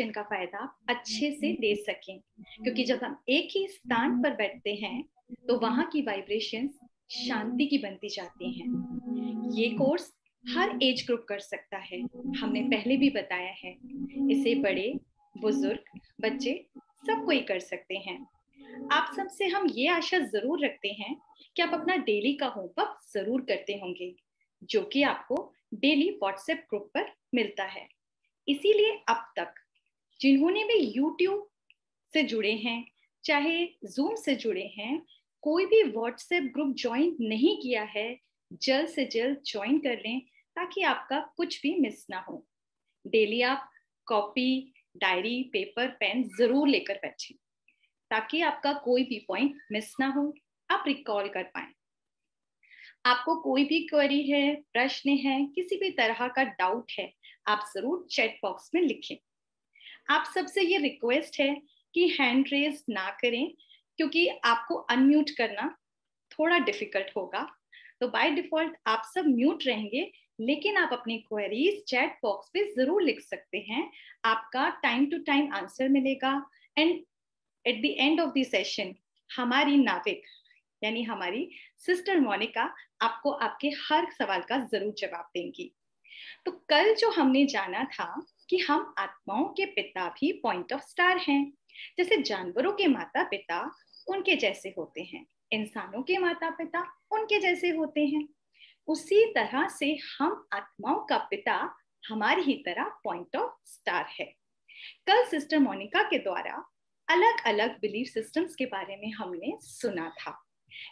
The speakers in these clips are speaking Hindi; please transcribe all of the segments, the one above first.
मेडिटेशन का फायदा अच्छे से हम्म। दे सकें क्योंकि जब हम एक ही स्थान पर बैठते हैं तो वहां की वाइब्रेशन शांति की बनती जाती हैं ये कोर्स हर एज ग्रुप कर सकता है हमने पहले भी बताया है इसे बड़े बुजुर्ग बच्चे सब कोई कर सकते हैं आप सबसे हम ये आशा जरूर रखते हैं कि आप अपना डेली का होमवर्क जरूर करते होंगे जो कि आपको डेली व्हाट्सएप ग्रुप पर मिलता है इसीलिए अब तक जिन्होंने भी यूट्यूब से जुड़े हैं चाहे जूम से जुड़े हैं कोई भी व्हाट्सएप ग्रुप ज्वाइन नहीं किया है जल्द से जल्द ज्वाइन कर लें ताकि आपका कुछ भी मिस ना हो डेली आप कॉपी डायरी पेपर पेन जरूर लेकर बैठें ताकि आपका कोई भी पॉइंट मिस ना हो आप रिकॉल कर पाए आपको कोई भी क्वेरी है प्रश्न है किसी भी तरह का डाउट है आप जरूर चैट बॉक्स में लिखें आप सबसे ये रिक्वेस्ट है कि हैंड रेज ना करें क्योंकि आपको अनम्यूट करना थोड़ा डिफिकल्ट होगा तो बाय डिफॉल्ट आप सब म्यूट रहेंगे लेकिन आप अपनी क्वेरीज चैट बॉक्स पे जरूर लिख सकते हैं आपका टाइम टू टाइम आंसर मिलेगा and at the end of the session हमारी नाविक यानी हमारी सिस्टर मोनिका आपको आपके हर सवाल का जरूर जवाब देंगी तो कल जो हमने जाना था कि हम आत्माओं के पिता भी पॉइंट ऑफ स्टार हैं जैसे जानवरों के माता पिता उनके जैसे होते हैं इंसानों के माता पिता उनके जैसे होते हैं उसी तरह से हम आत्माओं का पिता हमारी ही तरह पॉइंट ऑफ स्टार है कल सिस्टर मोनिका के द्वारा अलग अलग बिलीफ सिस्टम्स के बारे में हमने सुना था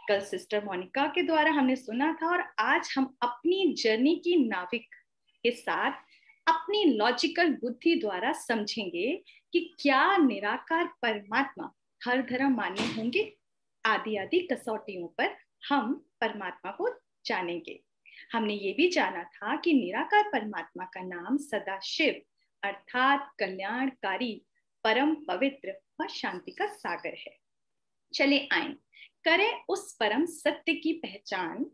कल सिस्टर मोनिका के द्वारा हमने सुना था और आज हम अपनी जर्नी की नाविक के साथ अपनी लॉजिकल बुद्धि द्वारा समझेंगे कि क्या निराकार परमात्मा हर धर्म मान्य होंगे आदि आदि कसौटियों पर हम परमात्मा को जानेंगे हमने ये भी जाना था कि निराकार परमात्मा का नाम सदा शिव अर्थात कल्याणकारी परम पवित्र व शांति का सागर है चले आए करें उस परम सत्य की पहचान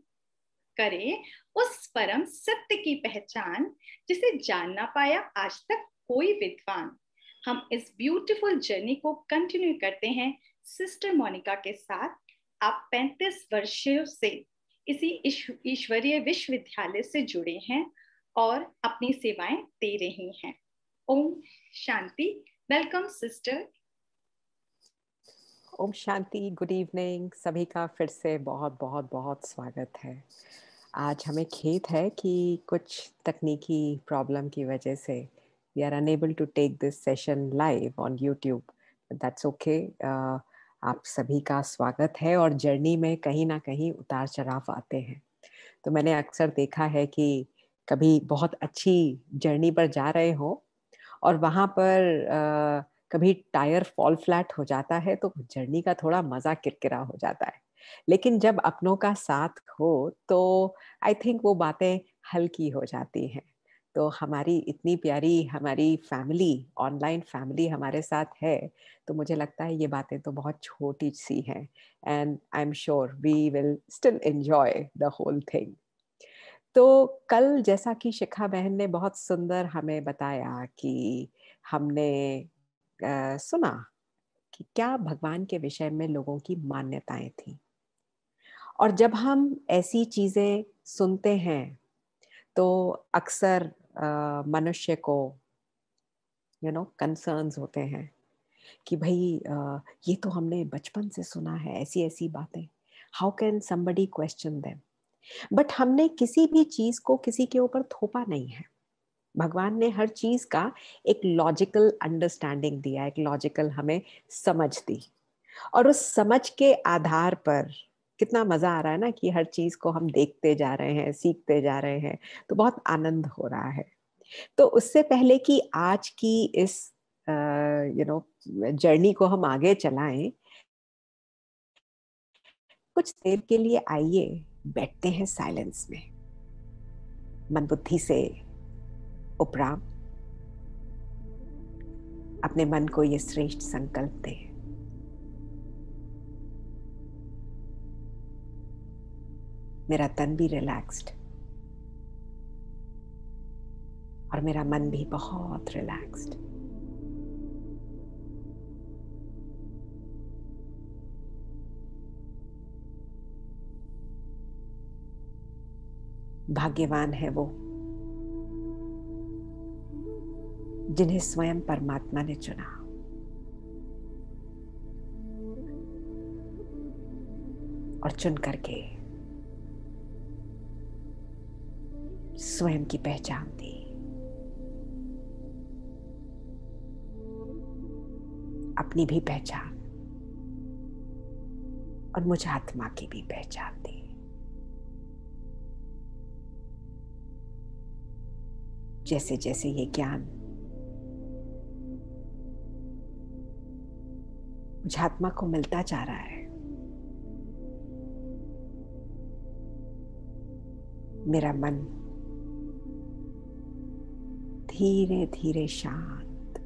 करें उस परम सत्य की पहचान जिसे जान ना पाया आज तक कोई विद्वान हम इस ब्यूटीफुल जर्नी को कंटिन्यू करते हैं सिस्टर मोनिका के साथ आप 35 वर्षों से इसी ईश्वरीय विश्वविद्यालय से जुड़े हैं और अपनी सेवाएं दे रही हैं ओम शांति वेलकम सिस्टर ओम शांति गुड इवनिंग सभी का फिर से बहुत बहुत बहुत स्वागत है आज हमें खेत है कि कुछ तकनीकी प्रॉब्लम की वजह से we are unable to take this session live on YouTube that's okay आप सभी का स्वागत है और जर्नी में कहीं ना कहीं उतार चढ़ाव आते हैं तो मैंने अक्सर देखा है कि कभी बहुत अच्छी जर्नी पर जा रहे हो और वहाँ पर uh, कभी टायर फॉल फ्लैट हो जाता है तो जर्नी का थोड़ा मज़ा किरकिरा हो जाता है लेकिन जब अपनों का साथ हो तो आई थिंक वो बातें हल्की हो जाती हैं तो हमारी इतनी प्यारी हमारी फैमिली ऑनलाइन फैमिली हमारे साथ है तो मुझे लगता है ये बातें तो बहुत छोटी सी हैं and I am sure we will still enjoy the whole thing तो कल जैसा कि शिखा बहन ने बहुत सुंदर हमें बताया कि हमने आ, सुना कि क्या भगवान के विषय में लोगों की मान्यताएं थी और जब हम ऐसी चीज़ें सुनते हैं तो अक्सर मनुष्य को यू नो कंसर्न्स होते हैं कि भाई आ, ये तो हमने बचपन से सुना है ऐसी ऐसी बातें how can somebody question them but हमने किसी भी चीज़ को किसी के ऊपर थोपा नहीं है भगवान ने हर चीज़ का एक लॉजिकल अंडरस्टैंडिंग दिया एक लॉजिकल हमें समझ दी और उस समझ के आधार पर कितना मजा आ रहा है ना कि हर चीज को हम देखते जा रहे हैं सीखते जा रहे हैं तो बहुत आनंद हो रहा है तो उससे पहले कि आज की इस यू नो जर्नी को हम आगे चलाएं कुछ देर के लिए आइए बैठते हैं साइलेंस में मन बुद्धि से उपराम अपने मन को ये श्रेष्ठ संकल्प दें मेरा तन भी रिलैक्स्ड और मेरा मन भी बहुत रिलैक्स्ड भाग्यवान है वो जिन्हें स्वयं परमात्मा ने चुना और चुन करके स्वयं की पहचान दी अपनी भी पहचान और मुझे आत्मा की भी पहचान दी जैसे जैसे ये ज्ञान मुझे आत्मा को मिलता जा रहा है मेरा मन धीरे धीरे शांत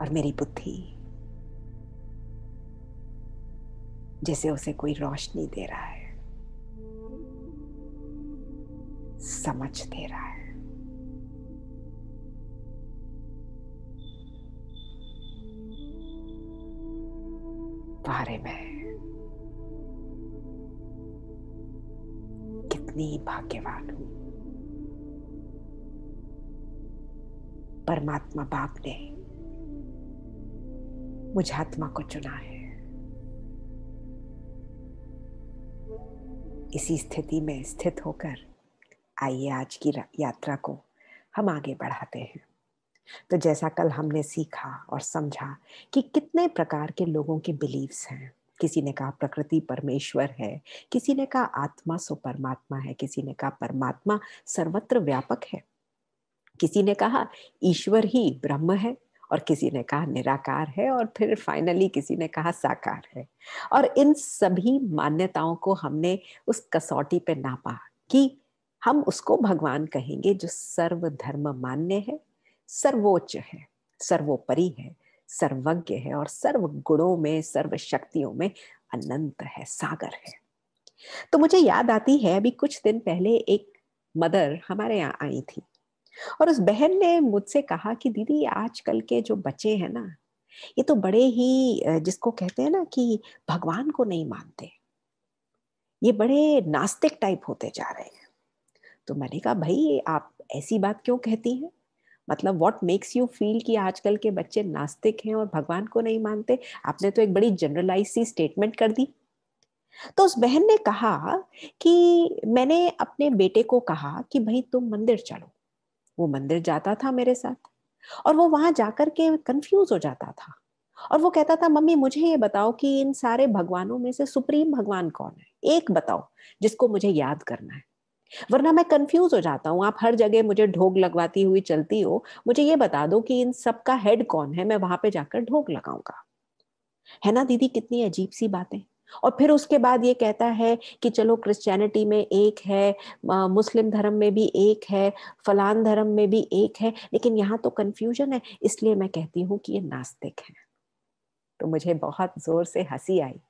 और मेरी बुद्धि जैसे उसे कोई रोशनी दे रहा है समझ दे रहा है बारे में कितनी भाग्यवान हूं परमात्मा बाप ने मुझ आत्मा को चुना है इसी स्थिति में स्थित होकर आइए आज की यात्रा को हम आगे बढ़ाते हैं तो जैसा कल हमने सीखा और समझा कि कितने प्रकार के लोगों के बिलीव्स हैं किसी ने कहा प्रकृति परमेश्वर है किसी ने कहा आत्मा सो परमात्मा है किसी ने कहा परमात्मा सर्वत्र व्यापक है किसी ने कहा ईश्वर ही ब्रह्म है और किसी ने कहा निराकार है और फिर फाइनली किसी ने कहा साकार है और इन सभी मान्यताओं को हमने उस कसौटी पे नापा कि हम उसको भगवान कहेंगे जो सर्वधर्म मान्य है सर्वोच्च है सर्वोपरि है सर्वज्ञ है और सर्व गुणों में सर्व शक्तियों में अनंत है सागर है तो मुझे याद आती है अभी कुछ दिन पहले एक मदर हमारे यहाँ आई थी और उस बहन ने मुझसे कहा कि दीदी आजकल के जो बच्चे हैं ना ये तो बड़े ही जिसको कहते हैं ना कि भगवान को नहीं मानते ये बड़े नास्तिक टाइप होते जा रहे हैं तो मैंने कहा भाई आप ऐसी बात क्यों कहती हैं मतलब व्हाट मेक्स यू फील कि आजकल के बच्चे नास्तिक हैं और भगवान को नहीं मानते आपने तो एक बड़ी जनरलाइज सी स्टेटमेंट कर दी तो उस बहन ने कहा कि मैंने अपने बेटे को कहा कि भाई तुम मंदिर चलो वो मंदिर जाता था मेरे साथ और वो वहां जाकर के कंफ्यूज हो जाता था और वो कहता था मम्मी मुझे ये बताओ कि इन सारे भगवानों में से सुप्रीम भगवान कौन है एक बताओ जिसको मुझे याद करना है वरना मैं कंफ्यूज हो जाता हूँ आप हर जगह मुझे ढोक लगवाती हुई चलती हो मुझे ये बता दो कि इन सब का हेड कौन है मैं वहां पे जाकर ढोक लगाऊंगा है ना दीदी कितनी अजीब सी बातें और फिर उसके बाद ये कहता है कि चलो क्रिश्चियनिटी में एक है मुस्लिम धर्म में भी एक है फलान धर्म में भी एक है लेकिन यहाँ तो कंफ्यूजन है इसलिए मैं कहती हूँ कि ये नास्तिक है तो मुझे बहुत जोर से हंसी आई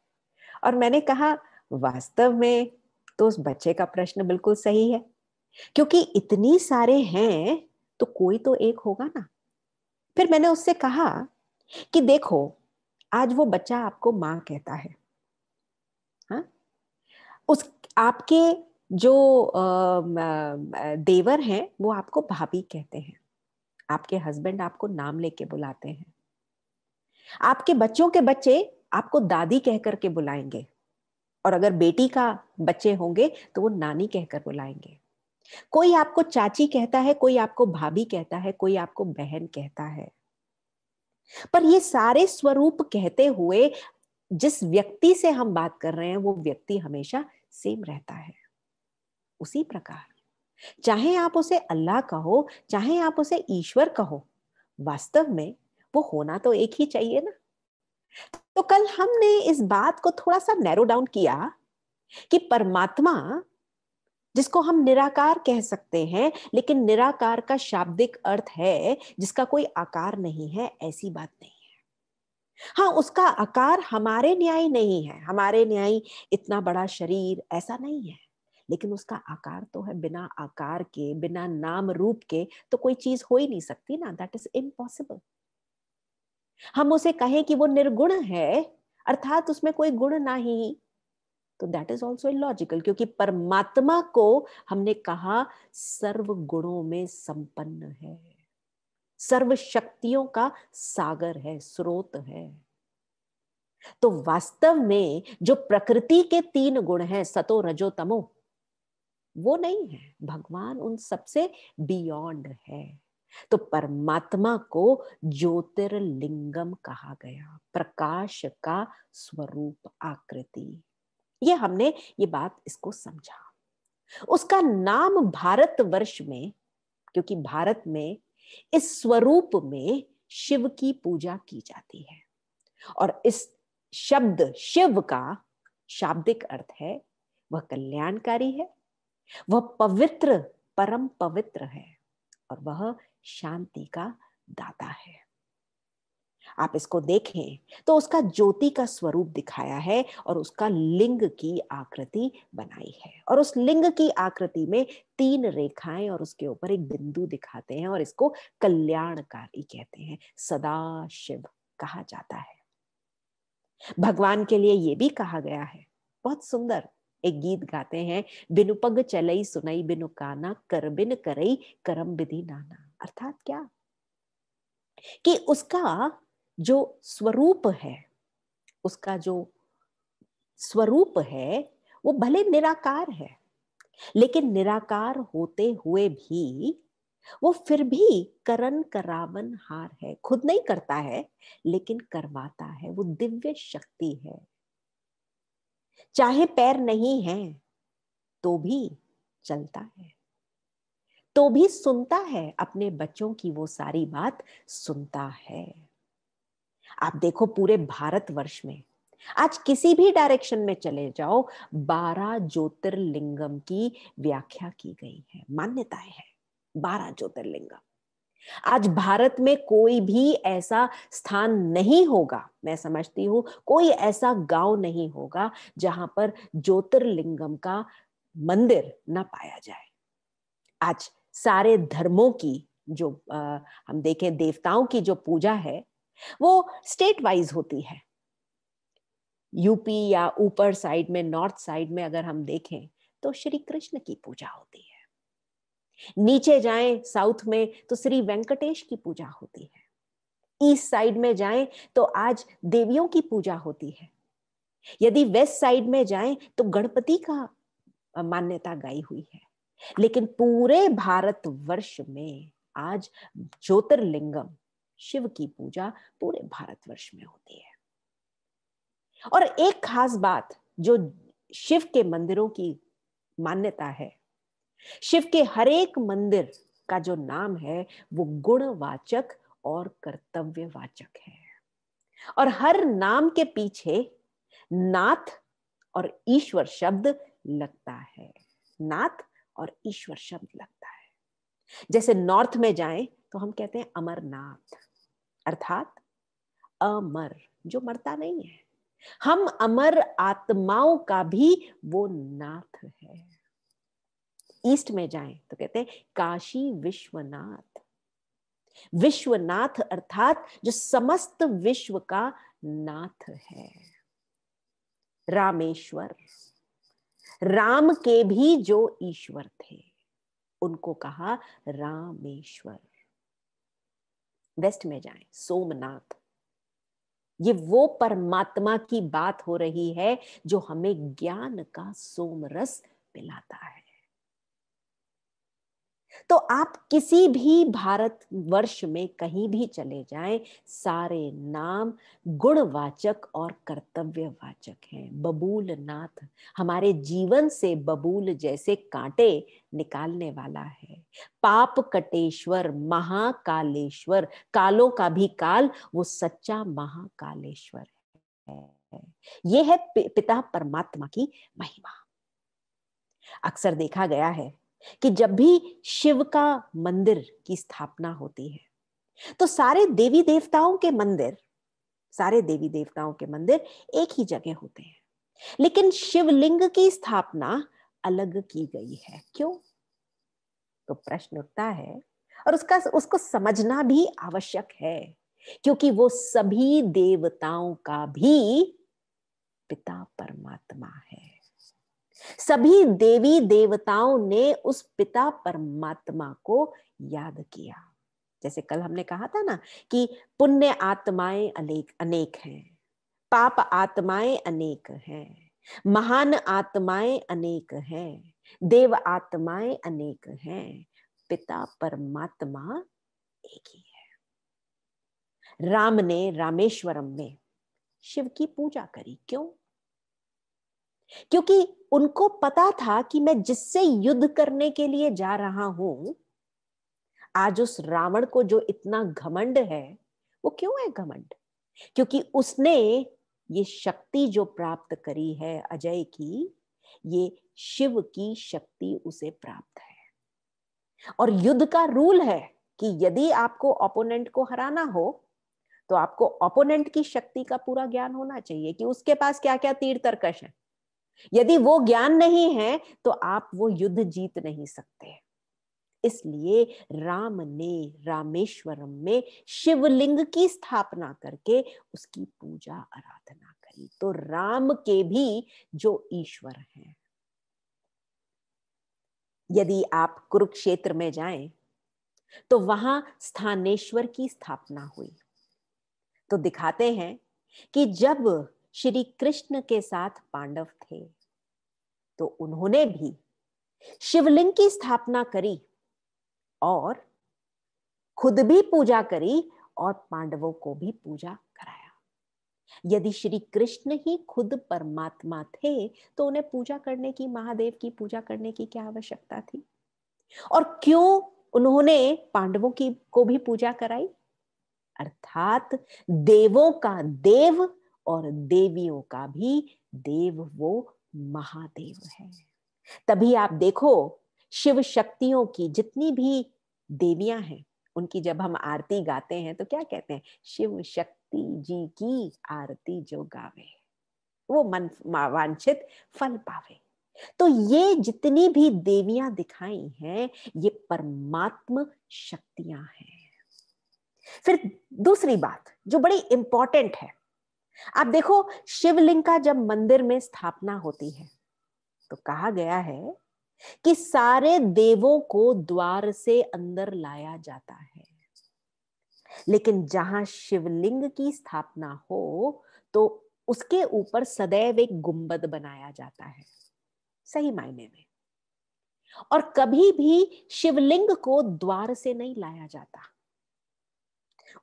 और मैंने कहा वास्तव में तो उस बच्चे का प्रश्न बिल्कुल सही है क्योंकि इतनी सारे हैं तो कोई तो एक होगा ना फिर मैंने उससे कहा कि देखो आज वो बच्चा आपको माँ कहता है उस आपके जो देवर हैं वो आपको भाभी कहते हैं आपके हस्बैंड आपको नाम लेके बुलाते हैं आपके बच्चों के बच्चे आपको दादी कह करके बुलाएंगे और अगर बेटी का बच्चे होंगे तो वो नानी कहकर बुलाएंगे कोई आपको चाची कहता है कोई आपको भाभी कहता है कोई आपको बहन कहता है पर ये सारे स्वरूप कहते हुए जिस व्यक्ति से हम बात कर रहे हैं वो व्यक्ति हमेशा सेम रहता है उसी प्रकार चाहे आप उसे अल्लाह कहो चाहे आप उसे ईश्वर कहो वास्तव में वो होना तो एक ही चाहिए ना तो कल हमने इस बात को थोड़ा सा नैरो डाउन किया कि परमात्मा जिसको हम निराकार कह सकते हैं लेकिन निराकार का शाब्दिक अर्थ है जिसका कोई आकार नहीं है ऐसी बात नहीं हाँ उसका आकार हमारे न्याय नहीं है हमारे न्याय इतना बड़ा शरीर ऐसा नहीं है लेकिन उसका आकार तो है बिना आकार के बिना नाम रूप के तो कोई चीज हो ही नहीं सकती ना दैट इज इम्पॉसिबल हम उसे कहें कि वो निर्गुण है अर्थात उसमें कोई गुण ना ही तो दैट इज ऑल्सो लॉजिकल क्योंकि परमात्मा को हमने कहा सर्व गुणों में संपन्न है सर्वशक्तियों का सागर है स्रोत है तो वास्तव में जो प्रकृति के तीन गुण हैं सतो रजो तमो वो नहीं है भगवान उन सबसे बियॉन्ड है तो परमात्मा को ज्योतिर्लिंगम कहा गया प्रकाश का स्वरूप आकृति ये हमने ये बात इसको समझा उसका नाम भारतवर्ष में क्योंकि भारत में इस स्वरूप में शिव की पूजा की जाती है और इस शब्द शिव का शाब्दिक अर्थ है वह कल्याणकारी है वह पवित्र परम पवित्र है और वह शांति का दाता है आप इसको देखें तो उसका ज्योति का स्वरूप दिखाया है और उसका लिंग की आकृति बनाई है और उस लिंग की आकृति में तीन रेखाएं और उसके ऊपर एक बिंदु दिखाते हैं और इसको कल्याणकारी कहते हैं सदा शिव कहा जाता है भगवान के लिए ये भी कहा गया है बहुत सुंदर एक गीत गाते हैं बिनु पग चलई सुनई बिनु काना कर बिन करई करम विधि नाना अर्थात क्या कि उसका जो स्वरूप है उसका जो स्वरूप है वो भले निराकार है लेकिन निराकार होते हुए भी वो फिर भी करण करावन हार है खुद नहीं करता है लेकिन करवाता है वो दिव्य शक्ति है चाहे पैर नहीं है तो भी चलता है तो भी सुनता है अपने बच्चों की वो सारी बात सुनता है आप देखो पूरे भारत वर्ष में आज किसी भी डायरेक्शन में चले जाओ बारह ज्योतिर्लिंगम की व्याख्या की गई है मान्यताएं है बारह ज्योतिर्लिंगम आज भारत में कोई भी ऐसा स्थान नहीं होगा मैं समझती हूँ कोई ऐसा गांव नहीं होगा जहां पर ज्योतिर्लिंगम का मंदिर ना पाया जाए आज सारे धर्मों की जो आ, हम देखें देवताओं की जो पूजा है वो स्टेट वाइज होती है यूपी या ऊपर साइड में नॉर्थ साइड में अगर हम देखें तो श्री कृष्ण की पूजा होती है नीचे जाएं साउथ में तो श्री वेंकटेश की पूजा होती है ईस्ट साइड में जाएं तो आज देवियों की पूजा होती है यदि वेस्ट साइड में जाएं तो गणपति का मान्यता गाई हुई है लेकिन पूरे भारतवर्ष में आज ज्योतिर्लिंगम शिव की पूजा पूरे भारतवर्ष में होती है और एक खास बात जो शिव के मंदिरों की मान्यता है शिव के हरेक मंदिर का जो नाम है वो गुणवाचक और कर्तव्यवाचक है और हर नाम के पीछे नाथ और ईश्वर शब्द लगता है नाथ और ईश्वर शब्द लगता है जैसे नॉर्थ में जाएं तो हम कहते हैं अमरनाथ अर्थात अमर जो मरता नहीं है हम अमर आत्माओं का भी वो नाथ है ईस्ट में जाएं तो कहते हैं काशी विश्वनाथ विश्वनाथ अर्थात जो समस्त विश्व का नाथ है रामेश्वर राम के भी जो ईश्वर थे उनको कहा रामेश्वर वेस्ट में जाए सोमनाथ ये वो परमात्मा की बात हो रही है जो हमें ज्ञान का सोमरस पिलाता है तो आप किसी भी भारत वर्ष में कहीं भी चले जाएं सारे नाम गुणवाचक और कर्तव्यवाचक हैं बबूल नाथ हमारे जीवन से बबूल जैसे कांटे निकालने वाला है पाप कटेश्वर महाकालेश्वर कालों का भी काल वो सच्चा महाकालेश्वर है ये है पिता परमात्मा की महिमा अक्सर देखा गया है कि जब भी शिव का मंदिर की स्थापना होती है तो सारे देवी देवताओं के मंदिर सारे देवी देवताओं के मंदिर एक ही जगह होते हैं लेकिन शिवलिंग की स्थापना अलग की गई है क्यों तो प्रश्न उठता है और उसका उसको समझना भी आवश्यक है क्योंकि वो सभी देवताओं का भी पिता परमात्मा है सभी देवी देवताओं ने उस पिता परमात्मा को याद किया जैसे कल हमने कहा था ना कि पुण्य आत्माएं अनेक अनेक हैं पाप आत्माएं अनेक हैं महान आत्माएं अनेक हैं देव आत्माएं अनेक हैं पिता परमात्मा एक ही है राम ने रामेश्वरम में शिव की पूजा करी क्यों क्योंकि उनको पता था कि मैं जिससे युद्ध करने के लिए जा रहा हूं आज उस रावण को जो इतना घमंड है वो क्यों है घमंड क्योंकि उसने ये शक्ति जो प्राप्त करी है अजय की ये शिव की शक्ति उसे प्राप्त है और युद्ध का रूल है कि यदि आपको ओपोनेंट को हराना हो तो आपको ओपोनेंट की शक्ति का पूरा ज्ञान होना चाहिए कि उसके पास क्या क्या तीर तरकश है यदि वो ज्ञान नहीं है तो आप वो युद्ध जीत नहीं सकते इसलिए राम ने रामेश्वरम में शिवलिंग की स्थापना करके उसकी पूजा आराधना करी तो राम के भी जो ईश्वर हैं यदि आप कुरुक्षेत्र में जाएं तो वहां स्थानेश्वर की स्थापना हुई तो दिखाते हैं कि जब श्री कृष्ण के साथ पांडव थे तो उन्होंने भी शिवलिंग की स्थापना करी और खुद भी पूजा करी और पांडवों को भी पूजा कराया यदि श्री कृष्ण ही खुद परमात्मा थे तो उन्हें पूजा करने की महादेव की पूजा करने की क्या आवश्यकता थी और क्यों उन्होंने पांडवों की को भी पूजा कराई अर्थात देवों का देव और देवियों का भी देव वो महादेव है तभी आप देखो शिव शक्तियों की जितनी भी देवियां हैं उनकी जब हम आरती गाते हैं तो क्या कहते हैं शिव शक्ति जी की आरती जो गावे वो मन वांछित फल पावे तो ये जितनी भी देवियां दिखाई हैं ये परमात्म शक्तियां हैं फिर दूसरी बात जो बड़ी इंपॉर्टेंट है आप देखो शिवलिंग का जब मंदिर में स्थापना होती है तो कहा गया है कि सारे देवों को द्वार से अंदर लाया जाता है लेकिन जहां शिवलिंग की स्थापना हो तो उसके ऊपर सदैव एक गुंबद बनाया जाता है सही मायने में और कभी भी शिवलिंग को द्वार से नहीं लाया जाता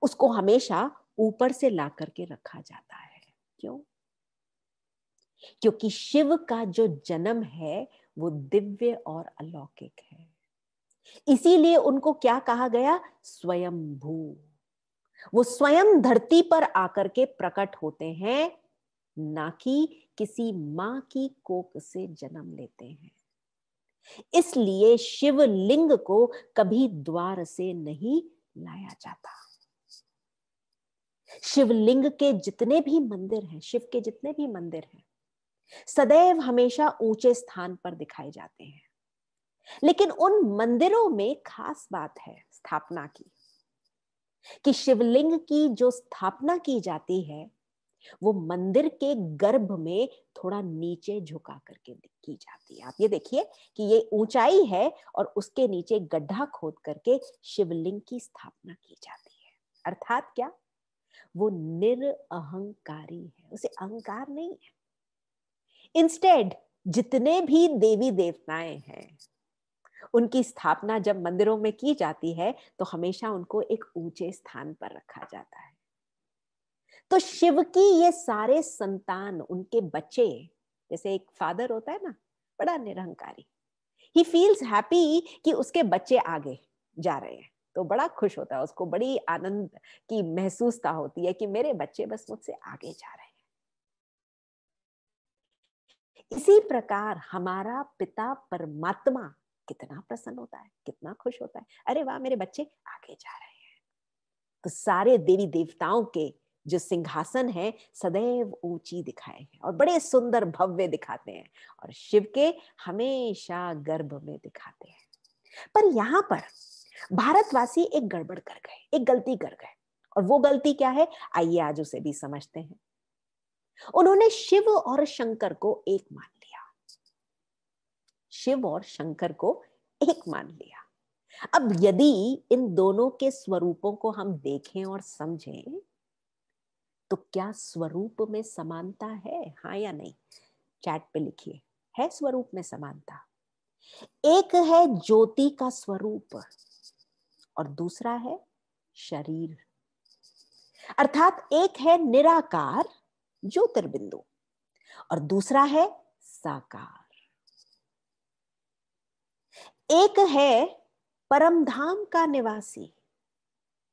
उसको हमेशा ऊपर से ला करके रखा जाता है क्यों क्योंकि शिव का जो जन्म है वो दिव्य और अलौकिक है इसीलिए उनको क्या कहा गया स्वयं भू वो स्वयं धरती पर आकर के प्रकट होते हैं ना कि किसी मां की कोक से जन्म लेते हैं इसलिए शिवलिंग को कभी द्वार से नहीं लाया जाता शिवलिंग के जितने भी मंदिर हैं शिव के जितने भी मंदिर हैं सदैव हमेशा ऊंचे स्थान पर दिखाए जाते हैं लेकिन उन मंदिरों में खास बात है स्थापना की कि शिवलिंग की जो स्थापना की जाती है वो मंदिर के गर्भ में थोड़ा नीचे झुका करके की जाती है आप ये देखिए कि ये ऊंचाई है और उसके नीचे गड्ढा खोद करके शिवलिंग की स्थापना की जाती है अर्थात क्या वो निरअहंकारी है उसे अहंकार नहीं है इंस्टेड जितने भी देवी देवताएं हैं उनकी स्थापना जब मंदिरों में की जाती है तो हमेशा उनको एक ऊंचे स्थान पर रखा जाता है तो शिव की ये सारे संतान उनके बच्चे जैसे एक फादर होता है ना बड़ा निरहंकारी ही फील्स हैप्पी कि उसके बच्चे आगे जा रहे हैं तो बड़ा खुश होता है उसको बड़ी आनंद की महसूसता होती है कि मेरे बच्चे बस मुझसे आगे जा रहे हैं इसी प्रकार हमारा पिता परमात्मा कितना प्रसन्न होता है कितना खुश होता है अरे वाह मेरे बच्चे आगे जा रहे हैं तो सारे देवी देवताओं के जो सिंहासन है सदैव ऊंची दिखाए हैं और बड़े सुंदर भव्य दिखाते हैं और शिव के हमेशा गर्भ में दिखाते हैं पर यहाँ पर भारतवासी एक गड़बड़ कर गए एक गलती कर गए और वो गलती क्या है आइए आज उसे भी समझते हैं उन्होंने शिव और शंकर को एक मान लिया शिव और शंकर को एक मान लिया अब यदि इन दोनों के स्वरूपों को हम देखें और समझें तो क्या स्वरूप में समानता है हाँ या नहीं चैट पे लिखिए है स्वरूप में समानता एक है ज्योति का स्वरूप और दूसरा है शरीर अर्थात एक है निराकार ज्योतिर्बिंदु और दूसरा है साकार एक है परमधाम का निवासी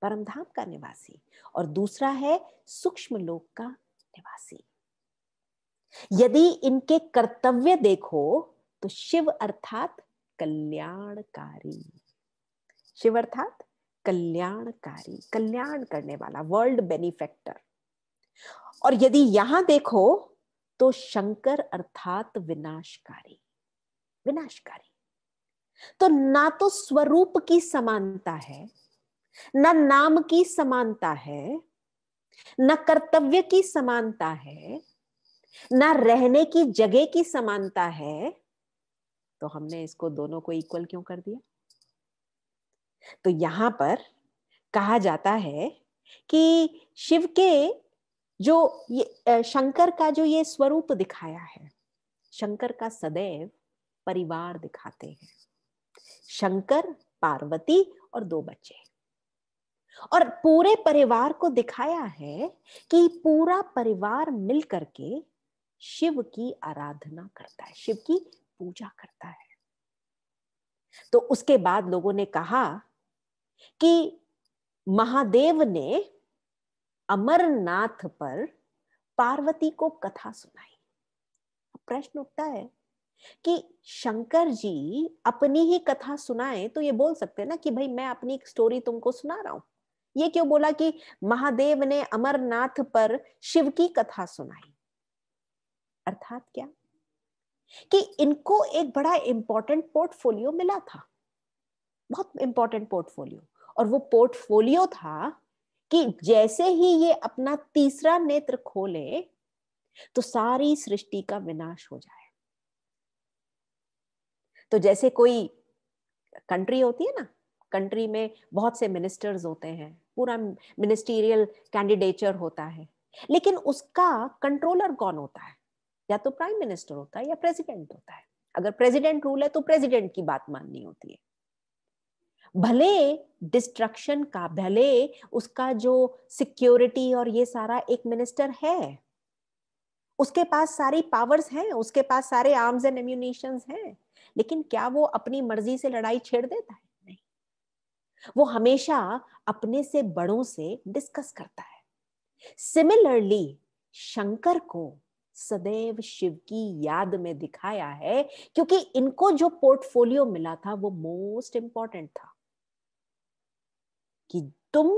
परमधाम का निवासी और दूसरा है सूक्ष्म लोक का निवासी यदि इनके कर्तव्य देखो तो शिव अर्थात कल्याणकारी शिव अर्थात कल्याणकारी कल्याण करने वाला वर्ल्ड बेनिफेक्टर और यदि यहां देखो तो शंकर अर्थात विनाशकारी विनाशकारी तो ना तो स्वरूप की समानता है ना नाम की समानता है ना कर्तव्य की समानता है ना रहने की जगह की समानता है तो हमने इसको दोनों को इक्वल क्यों कर दिया तो यहाँ पर कहा जाता है कि शिव के जो ये शंकर का जो ये स्वरूप दिखाया है शंकर का सदैव परिवार दिखाते हैं शंकर पार्वती और दो बच्चे और पूरे परिवार को दिखाया है कि पूरा परिवार मिल करके शिव की आराधना करता है शिव की पूजा करता है तो उसके बाद लोगों ने कहा कि महादेव ने अमरनाथ पर पार्वती को कथा सुनाई प्रश्न उठता है कि शंकर जी अपनी ही कथा सुनाए तो ये बोल सकते हैं ना कि भाई मैं अपनी एक स्टोरी तुमको सुना रहा हूं ये क्यों बोला कि महादेव ने अमरनाथ पर शिव की कथा सुनाई अर्थात क्या कि इनको एक बड़ा इंपॉर्टेंट पोर्टफोलियो मिला था बहुत इंपॉर्टेंट पोर्टफोलियो और वो पोर्टफोलियो था कि जैसे ही ये अपना तीसरा नेत्र खोले तो सारी सृष्टि का विनाश हो जाए तो जैसे कोई कंट्री होती है ना कंट्री में बहुत से मिनिस्टर्स होते हैं पूरा मिनिस्टीरियल कैंडिडेचर होता है लेकिन उसका कंट्रोलर कौन होता है या तो प्राइम मिनिस्टर होता है या प्रेसिडेंट होता है अगर प्रेसिडेंट रूल है तो प्रेसिडेंट की बात माननी होती है भले डिस्ट्रक्शन का भले उसका जो सिक्योरिटी और ये सारा एक मिनिस्टर है उसके पास सारी पावर्स हैं उसके पास सारे आर्म्स एंड एम्यूनेशन हैं लेकिन क्या वो अपनी मर्जी से लड़ाई छेड़ देता है नहीं वो हमेशा अपने से बड़ों से डिस्कस करता है सिमिलरली शंकर को सदैव शिव की याद में दिखाया है क्योंकि इनको जो पोर्टफोलियो मिला था वो मोस्ट इंपॉर्टेंट था कि तुम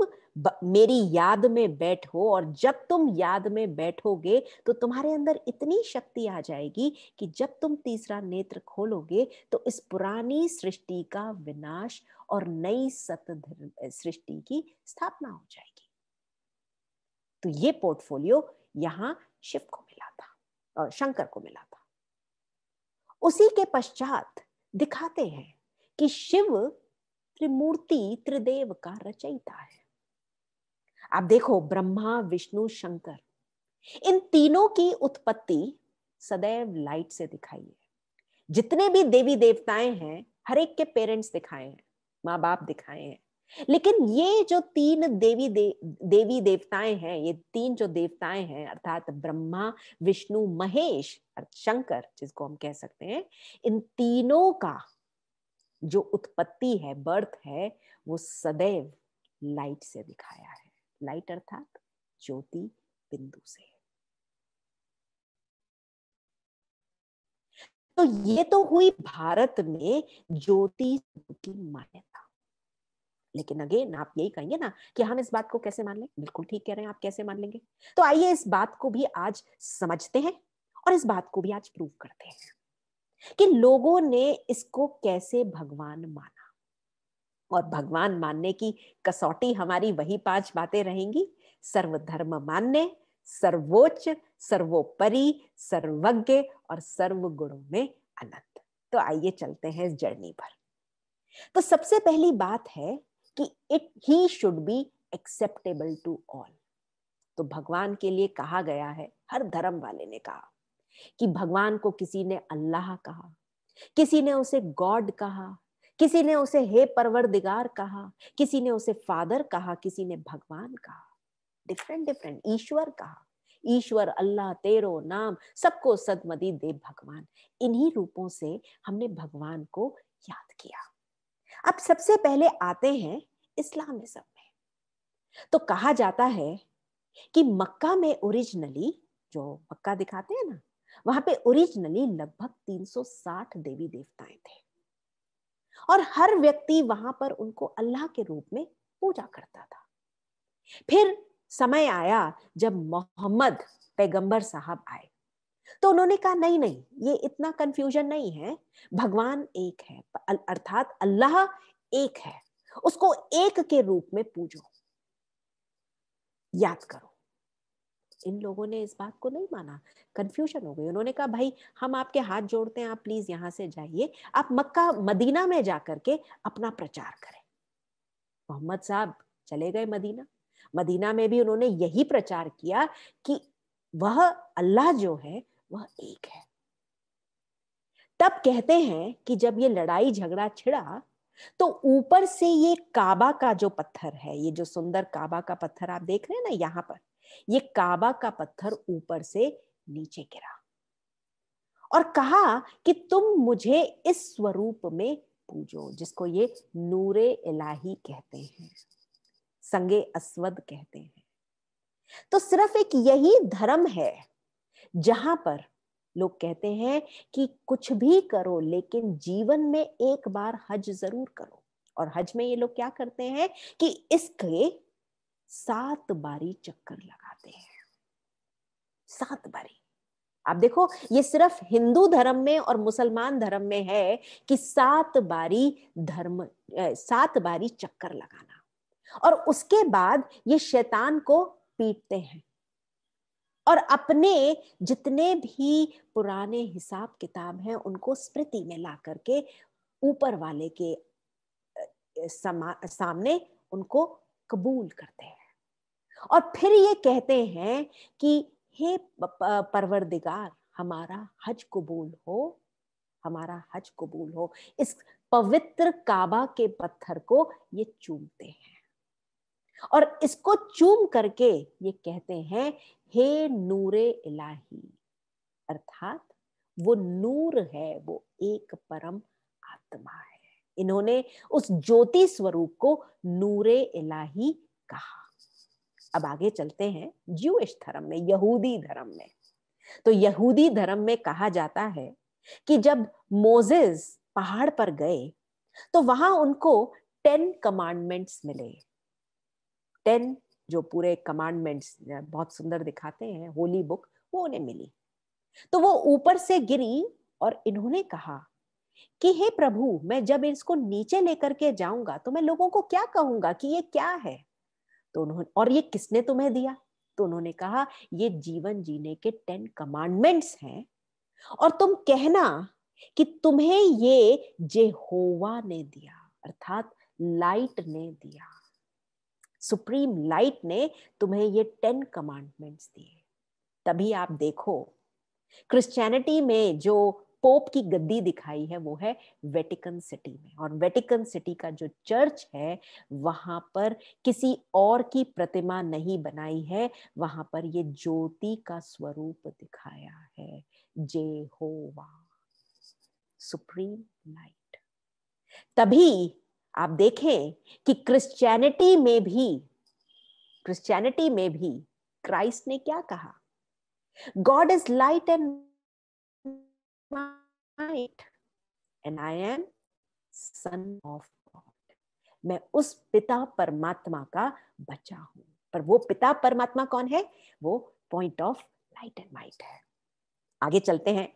मेरी याद में बैठो और जब तुम याद में बैठोगे तो तुम्हारे अंदर इतनी शक्ति आ जाएगी कि जब तुम तीसरा नेत्र खोलोगे तो इस पुरानी सृष्टि का विनाश और नई सत सृष्टि की स्थापना हो जाएगी तो ये पोर्टफोलियो यहां शिव को मिला था और शंकर को मिला था उसी के पश्चात दिखाते हैं कि शिव त्रिमूर्ति त्रिदेव का रचयिता है आप देखो ब्रह्मा विष्णु शंकर इन तीनों की उत्पत्ति सदैव लाइट से दिखाई है जितने भी देवी देवताएं हैं हर एक के पेरेंट्स दिखाए हैं माँ बाप दिखाए हैं लेकिन ये जो तीन देवी दे, देवी देवताएं हैं ये तीन जो देवताएं हैं अर्थात ब्रह्मा विष्णु महेश शंकर जिसको हम कह सकते हैं इन तीनों का जो उत्पत्ति है बर्थ है वो सदैव लाइट से दिखाया है लाइट अर्थात ज्योति बिंदु से तो ये तो हुई भारत में ज्योति की मान्यता लेकिन अगेन आप यही कहेंगे ना कि हम इस बात को कैसे मान लें बिल्कुल ठीक कह रहे हैं आप कैसे मान लेंगे तो आइए इस बात को भी आज समझते हैं और इस बात को भी आज प्रूव करते हैं कि लोगों ने इसको कैसे भगवान माना और भगवान मानने की कसौटी हमारी वही पांच बातें रहेंगी सर्वधर्म मान्य सर्वोच्च सर्वोपरि सर्वज्ञ और सर्व गुणों में अनंत तो आइए चलते हैं इस जर्नी पर तो सबसे पहली बात है कि it he should be acceptable to all तो भगवान के लिए कहा गया है हर धर्म वाले ने कहा कि भगवान को किसी ने अल्लाह कहा किसी ने उसे गॉड कहा किसी ने उसे हे परवरदिगार कहा किसी ने उसे फादर कहा किसी ने भगवान कहा डिफरेंट डिफरेंट ईश्वर कहा ईश्वर अल्लाह तेरो नाम सबको सदमदी दे भगवान इन्हीं रूपों से हमने भगवान को याद किया अब सबसे पहले आते हैं इस्लामिज्म में तो कहा जाता है कि मक्का में ओरिजिनली जो मक्का दिखाते हैं ना वहां पे ओरिजिनली लगभग 360 देवी देवताएं थे और हर व्यक्ति वहां पर उनको अल्लाह के रूप में पूजा करता था फिर समय आया जब मोहम्मद पैगंबर साहब आए तो उन्होंने कहा नहीं नहीं ये इतना कंफ्यूजन नहीं है भगवान एक है अर्थात अल्लाह एक है उसको एक के रूप में पूजो याद करो इन लोगों ने इस बात को नहीं माना कंफ्यूजन हो गई उन्होंने कहा भाई हम आपके हाथ जोड़ते हैं आप प्लीज यहाँ से जाइए आप मक्का मदीना में जाकर के अपना प्रचार करें मोहम्मद साहब चले गए मदीना मदीना में भी उन्होंने यही प्रचार किया कि वह अल्लाह जो है वह एक है तब कहते हैं कि जब ये लड़ाई झगड़ा छिड़ा तो ऊपर से ये काबा का जो पत्थर है ये जो सुंदर काबा का पत्थर आप देख रहे हैं ना यहाँ पर ये काबा का पत्थर ऊपर से नीचे गिरा और कहा कि तुम मुझे इस स्वरूप में पूजो जिसको ये नूरे इलाही कहते हैं संगे अस्वद कहते हैं तो सिर्फ एक यही धर्म है जहां पर लोग कहते हैं कि कुछ भी करो लेकिन जीवन में एक बार हज जरूर करो और हज में ये लोग क्या करते हैं कि इसके सात बारी चक्कर लगा जाते हैं सात बारी आप देखो ये सिर्फ हिंदू धर्म में और मुसलमान धर्म में है कि सात बारी धर्म सात बारी चक्कर लगाना और उसके बाद ये शैतान को पीटते हैं और अपने जितने भी पुराने हिसाब किताब हैं उनको स्मृति में ला करके ऊपर वाले के सामने उनको कबूल करते हैं और फिर ये कहते हैं कि हे परवरदिगार हमारा हज कबूल हो हमारा हज कबूल हो इस पवित्र काबा के पत्थर को ये चूमते हैं और इसको चूम करके ये कहते हैं हे नूरे इलाही अर्थात वो नूर है वो एक परम आत्मा है इन्होंने उस ज्योति स्वरूप को नूरे इलाही कहा अब आगे चलते हैं ज्यूश धर्म में यहूदी धर्म में तो यहूदी धर्म में कहा जाता है कि जब मोजेस पहाड़ पर गए तो वहां उनको टेन कमांडमेंट्स मिले टेन जो पूरे कमांडमेंट्स बहुत सुंदर दिखाते हैं होली बुक वो उन्हें मिली तो वो ऊपर से गिरी और इन्होंने कहा कि हे प्रभु मैं जब इसको नीचे लेकर के जाऊंगा तो मैं लोगों को क्या कहूंगा कि ये क्या है तो उन्होंने और ये किसने तुम्हें दिया तो उन्होंने कहा ये जीवन जीने के टेन कमांडमेंट्स हैं और तुम कहना कि तुम्हें ये जेहोवा ने दिया अर्थात लाइट ने दिया सुप्रीम लाइट ने तुम्हें ये टेन कमांडमेंट्स दिए तभी आप देखो क्रिश्चियनिटी में जो पोप की गद्दी दिखाई है वो है वेटिकन सिटी में और वेटिकन सिटी का जो चर्च है वहां पर किसी और की प्रतिमा नहीं बनाई है वहां पर ये ज्योति का स्वरूप दिखाया है जे होवा सुप्रीम लाइट तभी आप देखें कि क्रिश्चियनिटी में भी क्रिश्चियनिटी में भी क्राइस्ट ने क्या कहा God is light and might and I am son of God. मैं उस पिता परमात्मा का बच्चा हूं पर वो पिता परमात्मा कौन है वो point of light and might है आगे चलते हैं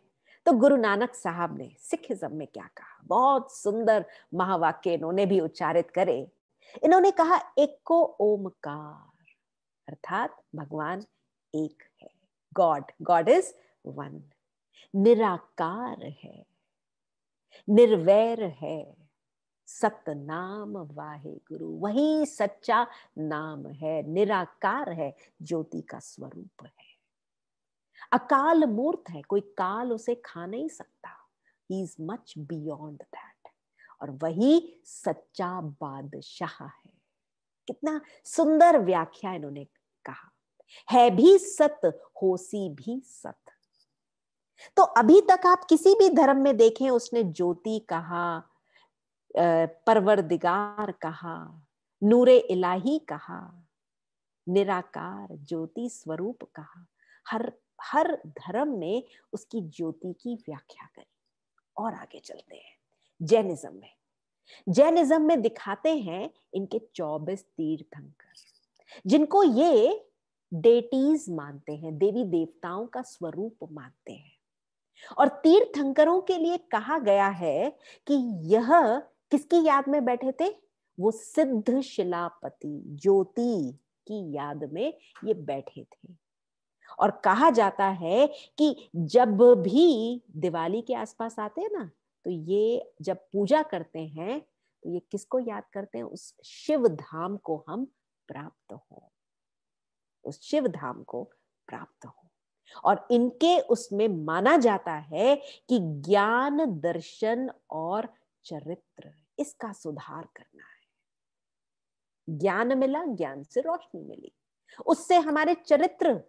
तो गुरु नानक साहब ने सिखिज्म में क्या कहा बहुत सुंदर महावाक्य इन्होंने भी उच्चारित करे इन्होंने कहा एको ओमकार अर्थात भगवान एक है गॉड गॉड इज वन निराकार है निर्वैर है सतनाम वाहे गुरु वही सच्चा नाम है निराकार है ज्योति का स्वरूप है अकाल मूर्त है कोई काल उसे खा नहीं सकता he is much beyond that और वही सच्चा बादशाह है कितना सुंदर व्याख्या इन्होंने कहा है भी सत होसी भी सत तो अभी तक आप किसी भी धर्म में देखें उसने ज्योति कहा परवरदिगार कहा नूरे इलाही कहा निराकार ज्योति स्वरूप कहा हर हर धर्म ने उसकी ज्योति की व्याख्या करी और आगे चलते हैं जैनिज्म में जैनिज्म में दिखाते हैं इनके 24 तीर्थंकर जिनको ये डेटीज मानते हैं देवी देवताओं का स्वरूप मानते हैं और तीर्थंकरों के लिए कहा गया है कि यह किसकी याद में बैठे थे वो सिद्ध शिलापति ज्योति की याद में ये बैठे थे और कहा जाता है कि जब भी दिवाली के आसपास आते हैं ना तो ये जब पूजा करते हैं तो ये किसको याद करते हैं उस शिव धाम को हम प्राप्त हो उस शिव धाम को प्राप्त हो और इनके उसमें माना जाता है कि ज्ञान दर्शन और चरित्र इसका सुधार करना है ज्ञान मिला ज्ञान से रोशनी मिली उससे हमारे चरित्र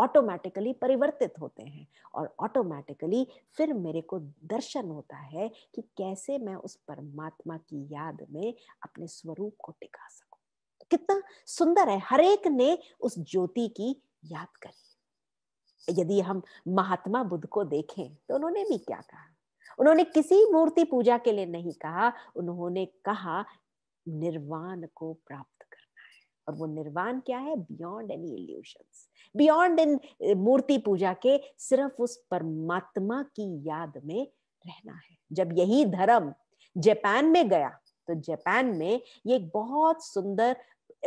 ऑटोमेटिकली परिवर्तित होते हैं और ऑटोमेटिकली फिर मेरे को दर्शन होता है कि कैसे मैं उस परमात्मा की याद में अपने स्वरूप को टिका सकूं कितना सुंदर है हर एक ने उस ज्योति की याद करी यदि हम महात्मा बुद्ध को देखें तो उन्होंने भी क्या कहा उन्होंने किसी मूर्ति पूजा के लिए नहीं कहा उन्होंने कहा निर्वाण को प्राप्त करना है और वो निर्वाण क्या है बियॉन्ड एनी इल्यूशन बियॉन्ड इन मूर्ति पूजा के सिर्फ उस परमात्मा की याद में रहना है जब यही धर्म जापान में गया तो जापान में ये एक बहुत सुंदर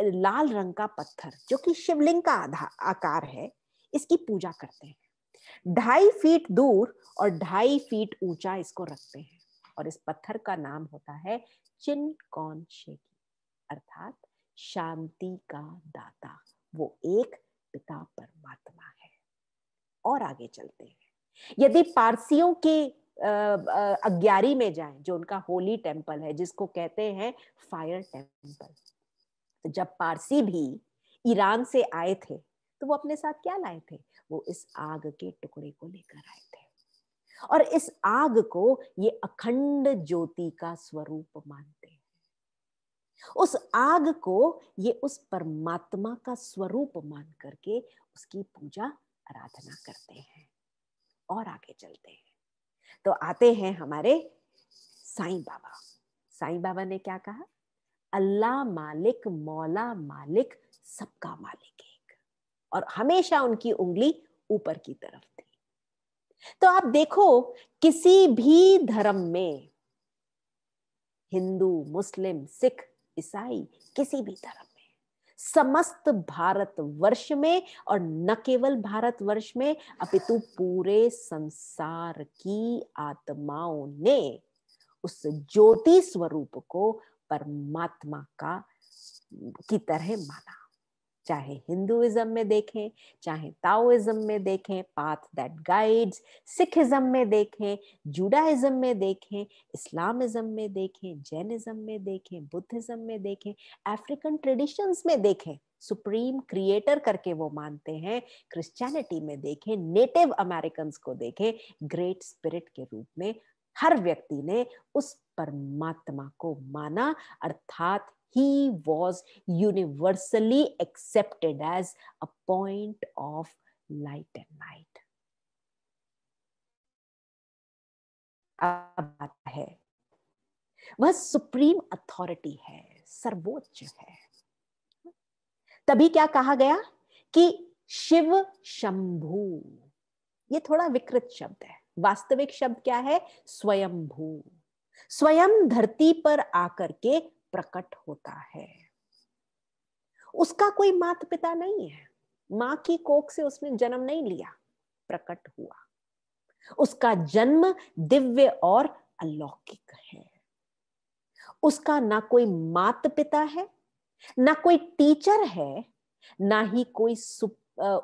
लाल रंग का पत्थर जो कि शिवलिंग का आधा आकार है इसकी पूजा करते हैं ढाई फीट दूर और ढाई फीट ऊंचा इसको रखते हैं और इस पत्थर का नाम होता है चिन कौन शेकी अर्थात शांति का दाता वो एक पिता परमात्मा है और आगे चलते हैं यदि पारसियों के अग्यारी में जाएं जो उनका होली टेम्पल है जिसको कहते हैं फायर टेम्पल तो जब पारसी भी ईरान से आए थे तो वो अपने साथ क्या लाए थे वो इस आग के टुकड़े को लेकर आए थे और इस आग को ये अखंड ज्योति का स्वरूप मानते हैं उस आग को ये उस परमात्मा का स्वरूप मान करके उसकी पूजा आराधना करते हैं और आगे चलते हैं तो आते हैं हमारे साईं बाबा साईं बाबा ने क्या कहा अल्लाह मालिक मौला मालिक सबका मालिक और हमेशा उनकी उंगली ऊपर की तरफ थी तो आप देखो किसी भी धर्म में हिंदू मुस्लिम सिख ईसाई किसी भी धर्म में समस्त भारतवर्ष में और न केवल भारतवर्ष में अपितु पूरे संसार की आत्माओं ने उस ज्योति स्वरूप को परमात्मा का की तरह माना चाहे हिंदुइज्म में देखें चाहे ताओइज्म में देखें पाथ दैट गाइड्स सिखिज्म में देखें जुडाइज्म में देखें इस्लामिज्म में देखें जैनिज्म में देखें बुद्धिज्म में देखें अफ्रीकन ट्रेडिशंस में देखें सुप्रीम क्रिएटर करके वो मानते हैं क्रिश्चियनिटी में देखें नेटिव अमेरिकन को देखें ग्रेट स्पिरिट के रूप में हर व्यक्ति ने उस परमात्मा को माना अर्थात he was universally accepted as a point of light and night. है वह सुप्रीम अथॉरिटी है सर्वोच्च है तभी क्या कहा गया कि शिव शंभू ये थोड़ा विकृत शब्द है वास्तविक शब्द क्या है स्वयंभू स्वयं धरती पर आकर के प्रकट होता है उसका कोई मात पिता नहीं है माँ की कोख से उसने जन्म नहीं लिया प्रकट हुआ उसका जन्म दिव्य और अलौकिक है उसका ना कोई मात पिता है ना कोई टीचर है ना ही कोई सुप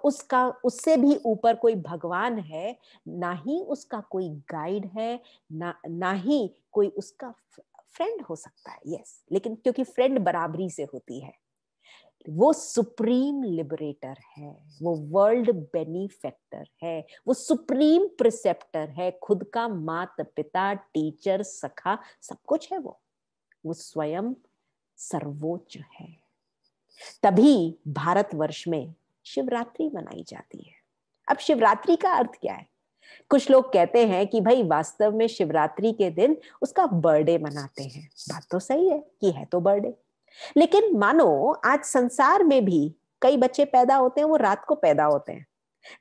उसका उससे भी ऊपर कोई भगवान है ना ही उसका कोई गाइड है ना ना ही कोई उसका फ्रेंड हो सकता है यस yes. लेकिन क्योंकि फ्रेंड बराबरी से होती है वो सुप्रीम लिबरेटर है वो वर्ल्ड बेनिफेक्टर है वो सुप्रीम प्रिसेप्टर है खुद का मात पिता टीचर सखा सब कुछ है वो वो स्वयं सर्वोच्च है तभी भारतवर्ष में शिवरात्रि मनाई जाती है अब शिवरात्रि का अर्थ क्या है कुछ लोग कहते हैं कि भाई वास्तव में शिवरात्रि के दिन उसका बर्थडे मनाते हैं बात तो सही है कि है तो बर्थडे लेकिन मानो आज संसार में भी कई बच्चे पैदा होते हैं वो रात को पैदा होते हैं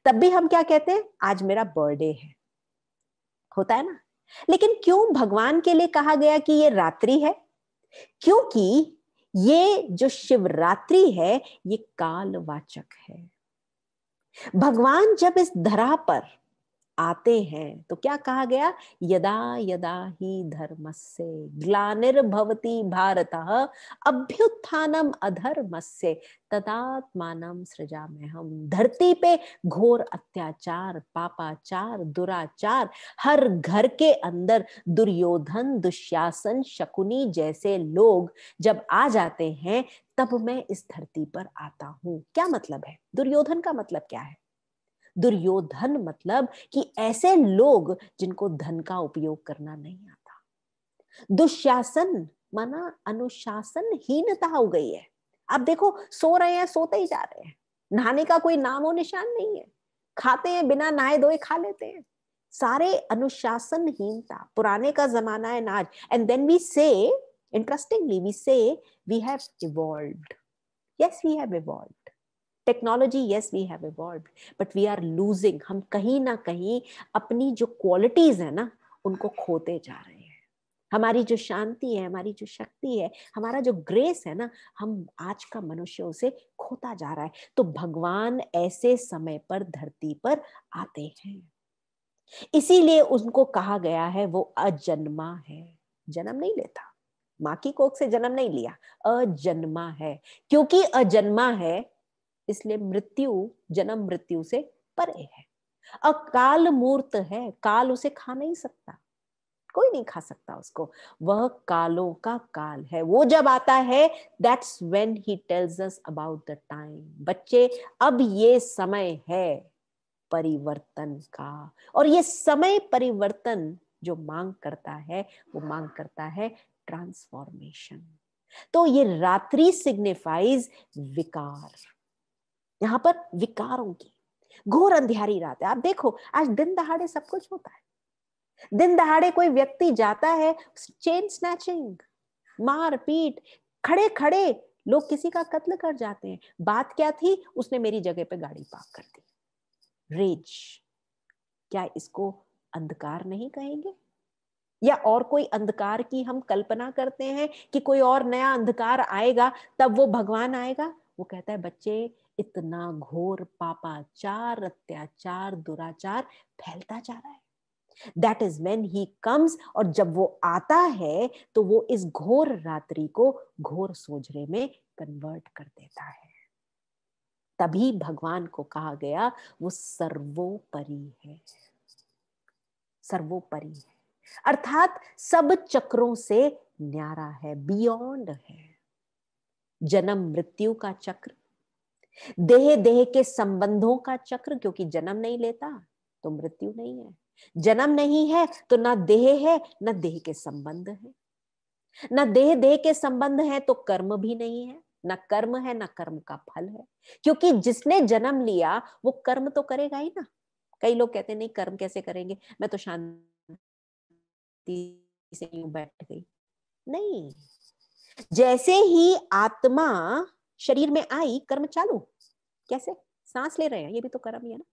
तब भी हम क्या कहते हैं आज मेरा बर्थडे है होता है ना लेकिन क्यों भगवान के लिए कहा गया कि ये रात्रि है क्योंकि ये जो शिवरात्रि है ये कालवाचक है भगवान जब इस धरा पर आते हैं तो क्या कहा गया यदा यदा ही से ग्लानिर्भवती भारत अभ्युत्थानम से तदात्मान सृजा में हम धरती पे घोर अत्याचार पापाचार दुराचार हर घर के अंदर दुर्योधन दुशासन शकुनी जैसे लोग जब आ जाते हैं तब मैं इस धरती पर आता हूँ क्या मतलब है दुर्योधन का मतलब क्या है दुर्योधन मतलब कि ऐसे लोग जिनको धन का उपयोग करना नहीं आता दुशासन माना अनुशासनहीनता हो गई है आप देखो सो रहे हैं सोते ही जा रहे हैं नहाने का कोई नाम और निशान नहीं है खाते हैं बिना नहाए धोए खा लेते हैं सारे अनुशासनहीनता पुराने का जमाना है नाज and then we say interestingly we say we have evolved yes we have evolved technology yes we have evolve but we are losing हम कहीं ना कहीं अपनी जो क्वालिटीज है ना उनको खोते जा रहे हैं हमारी जो शांति है हमारी जो शक्ति है हमारा जो ग्रेस है ना हम आज का मनुष्य उसे खोता जा रहा है तो भगवान ऐसे समय पर धरती पर आते हैं इसीलिए उनको कहा गया है वो अजन्मा है जन्म नहीं लेता माँ की कोख से जन्म नहीं लिया अजन्मा है क्योंकि अजन्मा है इसलिए मृत्यु जन्म मृत्यु से परे है अकाल मूर्त है काल उसे खा नहीं सकता कोई नहीं खा सकता उसको वह कालों का काल है वो जब आता है that's when he tells us about the time बच्चे अब ये समय है परिवर्तन का और ये समय परिवर्तन जो मांग करता है वो मांग करता है ट्रांसफॉर्मेशन तो ये रात्रि सिग्निफाइज विकार यहाँ पर विकारों की घोर अंधेरी रात है आप देखो आज दिन दहाड़े सब कुछ होता है दिन दहाड़े कोई व्यक्ति जाता है चेन स्नैचिंग मार पीट खड़े खड़े लोग किसी का कत्ल कर जाते हैं बात क्या थी उसने मेरी जगह पे गाड़ी पार्क कर दी रेज क्या इसको अंधकार नहीं कहेंगे या और कोई अंधकार की हम कल्पना करते हैं कि कोई और नया अंधकार आएगा तब वो भगवान आएगा वो कहता है बच्चे इतना घोर पापाचार अत्याचार दुराचार फैलता जा रहा है that is when he comes और जब वो आता है तो वो इस घोर रात्रि को घोर सोझरे में कन्वर्ट कर देता है तभी भगवान को कहा गया वो सर्वोपरि है सर्वोपरि है अर्थात सब चक्रों से न्यारा है बियॉन्ड है जन्म मृत्यु का चक्र देह देह के संबंधों का चक्र क्योंकि जन्म नहीं लेता तो मृत्यु नहीं है जन्म नहीं है तो ना देह है ना देह के संबंध है ना देह देह के संबंध है तो कर्म भी नहीं है ना कर्म है ना कर्म का फल है क्योंकि जिसने जन्म लिया वो कर्म तो करेगा ही ना कई लोग कहते नहीं कर्म कैसे करेंगे मैं तो शांति से यूं बैठ गई नहीं जैसे ही आत्मा शरीर में आई कर्म चालू कैसे सांस ले रहे हैं ये भी तो कर्म ही है ना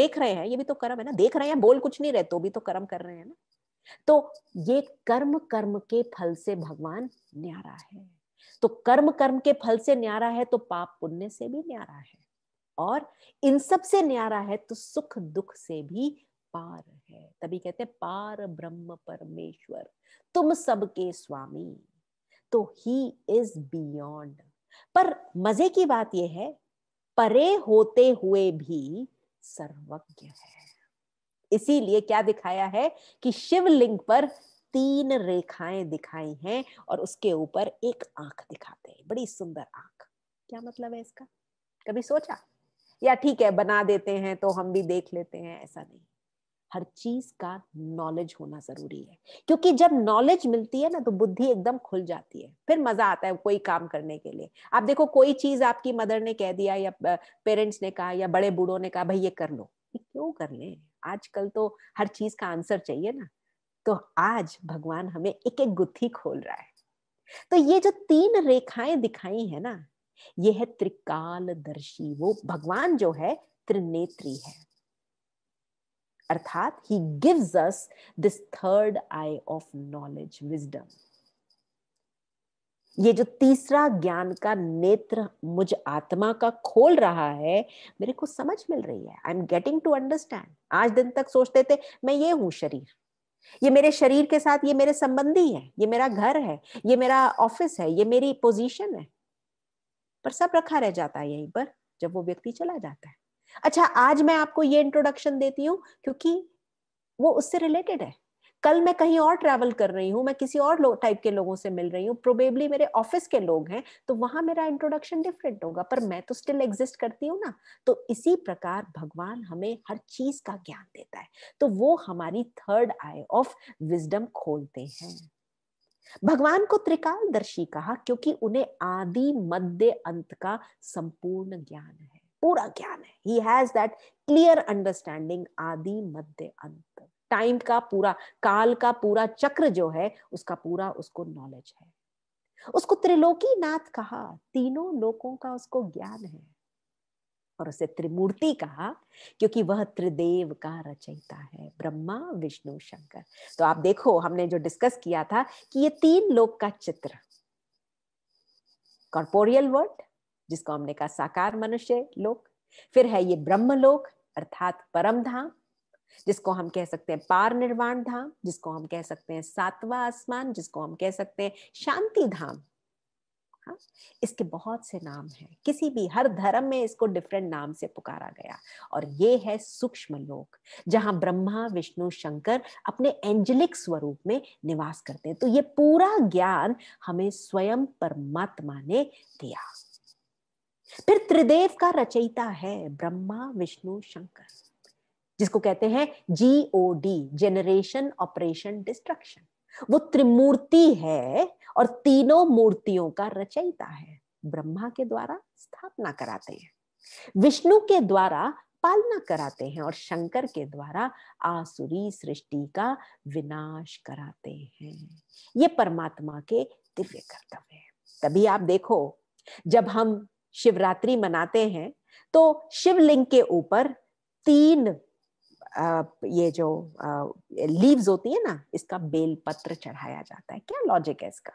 देख रहे हैं ये भी तो कर्म है ना देख रहे हैं बोल कुछ नहीं रहे तो भी तो कर्म कर रहे हैं ना तो ये कर्म कर्म के फल से भगवान न्यारा है तो कर्म कर्म के फल से न्यारा है तो पाप पुण्य से भी न्यारा है और इन सब से न्यारा है तो सुख दुख से भी पार है तभी कहते हैं पार ब्रह्म परमेश्वर तुम सबके स्वामी तो ही इज बियॉन्ड पर मजे की बात यह है परे होते हुए भी सर्वज्ञ है इसीलिए क्या दिखाया है कि शिवलिंग पर तीन रेखाएं दिखाई हैं और उसके ऊपर एक आंख दिखाते हैं बड़ी सुंदर आंख क्या मतलब है इसका कभी सोचा या ठीक है बना देते हैं तो हम भी देख लेते हैं ऐसा नहीं हर चीज का नॉलेज होना जरूरी है क्योंकि जब नॉलेज मिलती है ना तो बुद्धि एकदम खुल जाती है फिर मजा आता है कोई काम करने के लिए आप देखो कोई चीज आपकी मदर ने कह दिया या पेरेंट्स ने कहा या बड़े बूढ़ों ने कहा भाई ये कर लो क्यों कर ले आजकल तो हर चीज का आंसर चाहिए ना तो आज भगवान हमें एक एक गुत्थी खोल रहा है तो ये जो तीन रेखाएं दिखाई है ना ये है त्रिकालदर्शी वो भगवान जो है त्रिनेत्री है अर्थात he gives us this third eye of knowledge wisdom ये जो तीसरा ज्ञान का नेत्र मुझ आत्मा का खोल रहा है मेरे को समझ मिल रही है I am getting to understand आज दिन तक सोचते थे मैं ये हूं शरीर ये मेरे शरीर के साथ ये मेरे संबंधी है ये मेरा घर है ये मेरा ऑफिस है ये मेरी पोजीशन है पर सब रखा रह जाता है यहीं पर जब वो व्यक्ति चला जाता है अच्छा आज मैं आपको ये इंट्रोडक्शन देती हूँ क्योंकि वो उससे रिलेटेड है कल मैं कहीं और ट्रैवल कर रही हूँ मैं किसी और टाइप के लोगों से मिल रही हूँ प्रोबेबली मेरे ऑफिस के लोग हैं तो वहां मेरा इंट्रोडक्शन डिफरेंट होगा पर मैं तो स्टिल एग्जिस्ट करती हूँ ना तो इसी प्रकार भगवान हमें हर चीज का ज्ञान देता है तो वो हमारी थर्ड आई ऑफ विजडम खोलते हैं भगवान को त्रिकालदर्शी कहा क्योंकि उन्हें आदि मध्य अंत का संपूर्ण ज्ञान है पूरा ज्ञान है he has that clear understanding आदि मध्य अंत टाइम का पूरा काल का पूरा चक्र जो है उसका पूरा उसको नॉलेज है उसको त्रिलोकी नाथ कहा तीनों लोकों का उसको ज्ञान है और उसे त्रिमूर्ति कहा क्योंकि वह त्रिदेव का रचयिता है ब्रह्मा विष्णु शंकर तो आप देखो हमने जो डिस्कस किया था कि ये तीन लोक का चित्र कॉर्पोरियल वर्ल्ड जिसको हमने कहा साकार मनुष्य लोक फिर है ये ब्रह्म लोक अर्थात परम धाम जिसको हम कह सकते हैं पार निर्वाण धाम जिसको हम कह सकते हैं सातवा आसमान जिसको हम कह सकते हैं शांति धाम हाँ, इसके बहुत से नाम हैं किसी भी हर धर्म में इसको डिफरेंट नाम से पुकारा गया और ये है सूक्ष्म लोक जहां ब्रह्मा विष्णु शंकर अपने एंजलिक स्वरूप में निवास करते हैं तो ये पूरा ज्ञान हमें स्वयं परमात्मा ने दिया फिर त्रिदेव का रचयिता है ब्रह्मा विष्णु शंकर जिसको कहते हैं G O D generation operation destruction वो त्रिमूर्ति है और तीनों मूर्तियों का रचयिता है ब्रह्मा के द्वारा स्थापना कराते हैं विष्णु के द्वारा पालना कराते हैं और शंकर के द्वारा आसुरी सृष्टि का विनाश कराते हैं ये परमात्मा के दिव्य कर्तव्य है तभी आप देखो जब हम शिवरात्रि मनाते हैं तो शिवलिंग के ऊपर तीन ये जो लीव्स होती है ना इसका बेलपत्र चढ़ाया जाता है क्या लॉजिक है इसका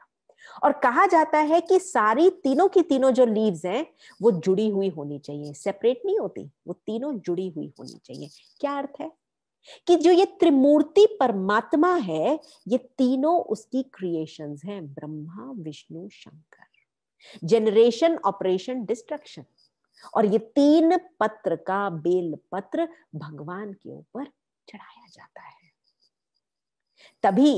और कहा जाता है कि सारी तीनों की तीनों जो लीव्स हैं वो जुड़ी हुई होनी चाहिए सेपरेट नहीं होती वो तीनों जुड़ी हुई होनी चाहिए क्या अर्थ है कि जो ये त्रिमूर्ति परमात्मा है ये तीनों उसकी क्रिएशंस हैं Brahma Vishnu Shankar generation operation destruction और ये तीन पत्र का बेल पत्र भगवान के ऊपर चढ़ाया जाता है तभी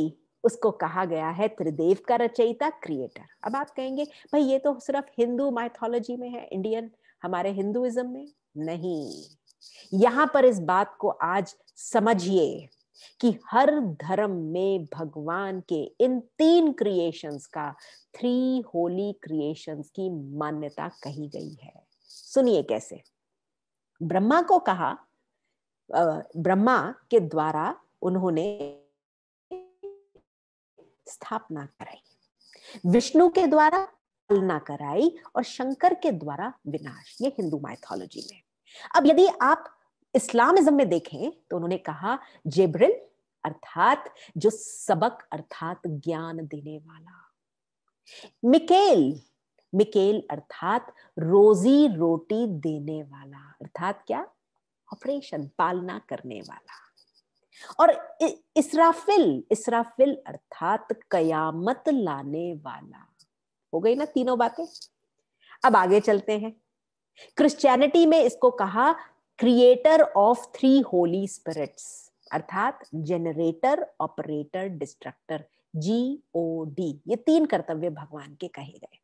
उसको कहा गया है त्रिदेव का रचयिता क्रिएटर अब आप कहेंगे भाई ये तो सिर्फ हिंदू माइथोलॉजी में है इंडियन हमारे हिंदुइज्म में नहीं यहां पर इस बात को आज समझिए कि हर धर्म में भगवान के इन तीन क्रिएशंस का थ्री होली क्रिएशंस की मान्यता कही गई है सुनिए कैसे ब्रह्मा को कहा ब्रह्मा के द्वारा उन्होंने स्थापना कराई विष्णु के द्वारा पालना कराई और शंकर के द्वारा विनाश ये हिंदू माइथोलॉजी में अब यदि आप इस्लामिज्म में देखें तो उन्होंने कहा जेब्रिल अर्थात जो सबक अर्थात ज्ञान देने वाला मिकेल मिकेल अर्थात रोजी रोटी देने वाला अर्थात क्या ऑपरेशन पालना करने वाला और इसराफिल इसराफिल अर्थात कयामत लाने वाला हो गई ना तीनों बातें अब आगे चलते हैं क्रिश्चियनिटी में इसको कहा creator of three holy spirits अर्थात generator operator destructor G O D ये तीन कर्तव्य भगवान के कहे गए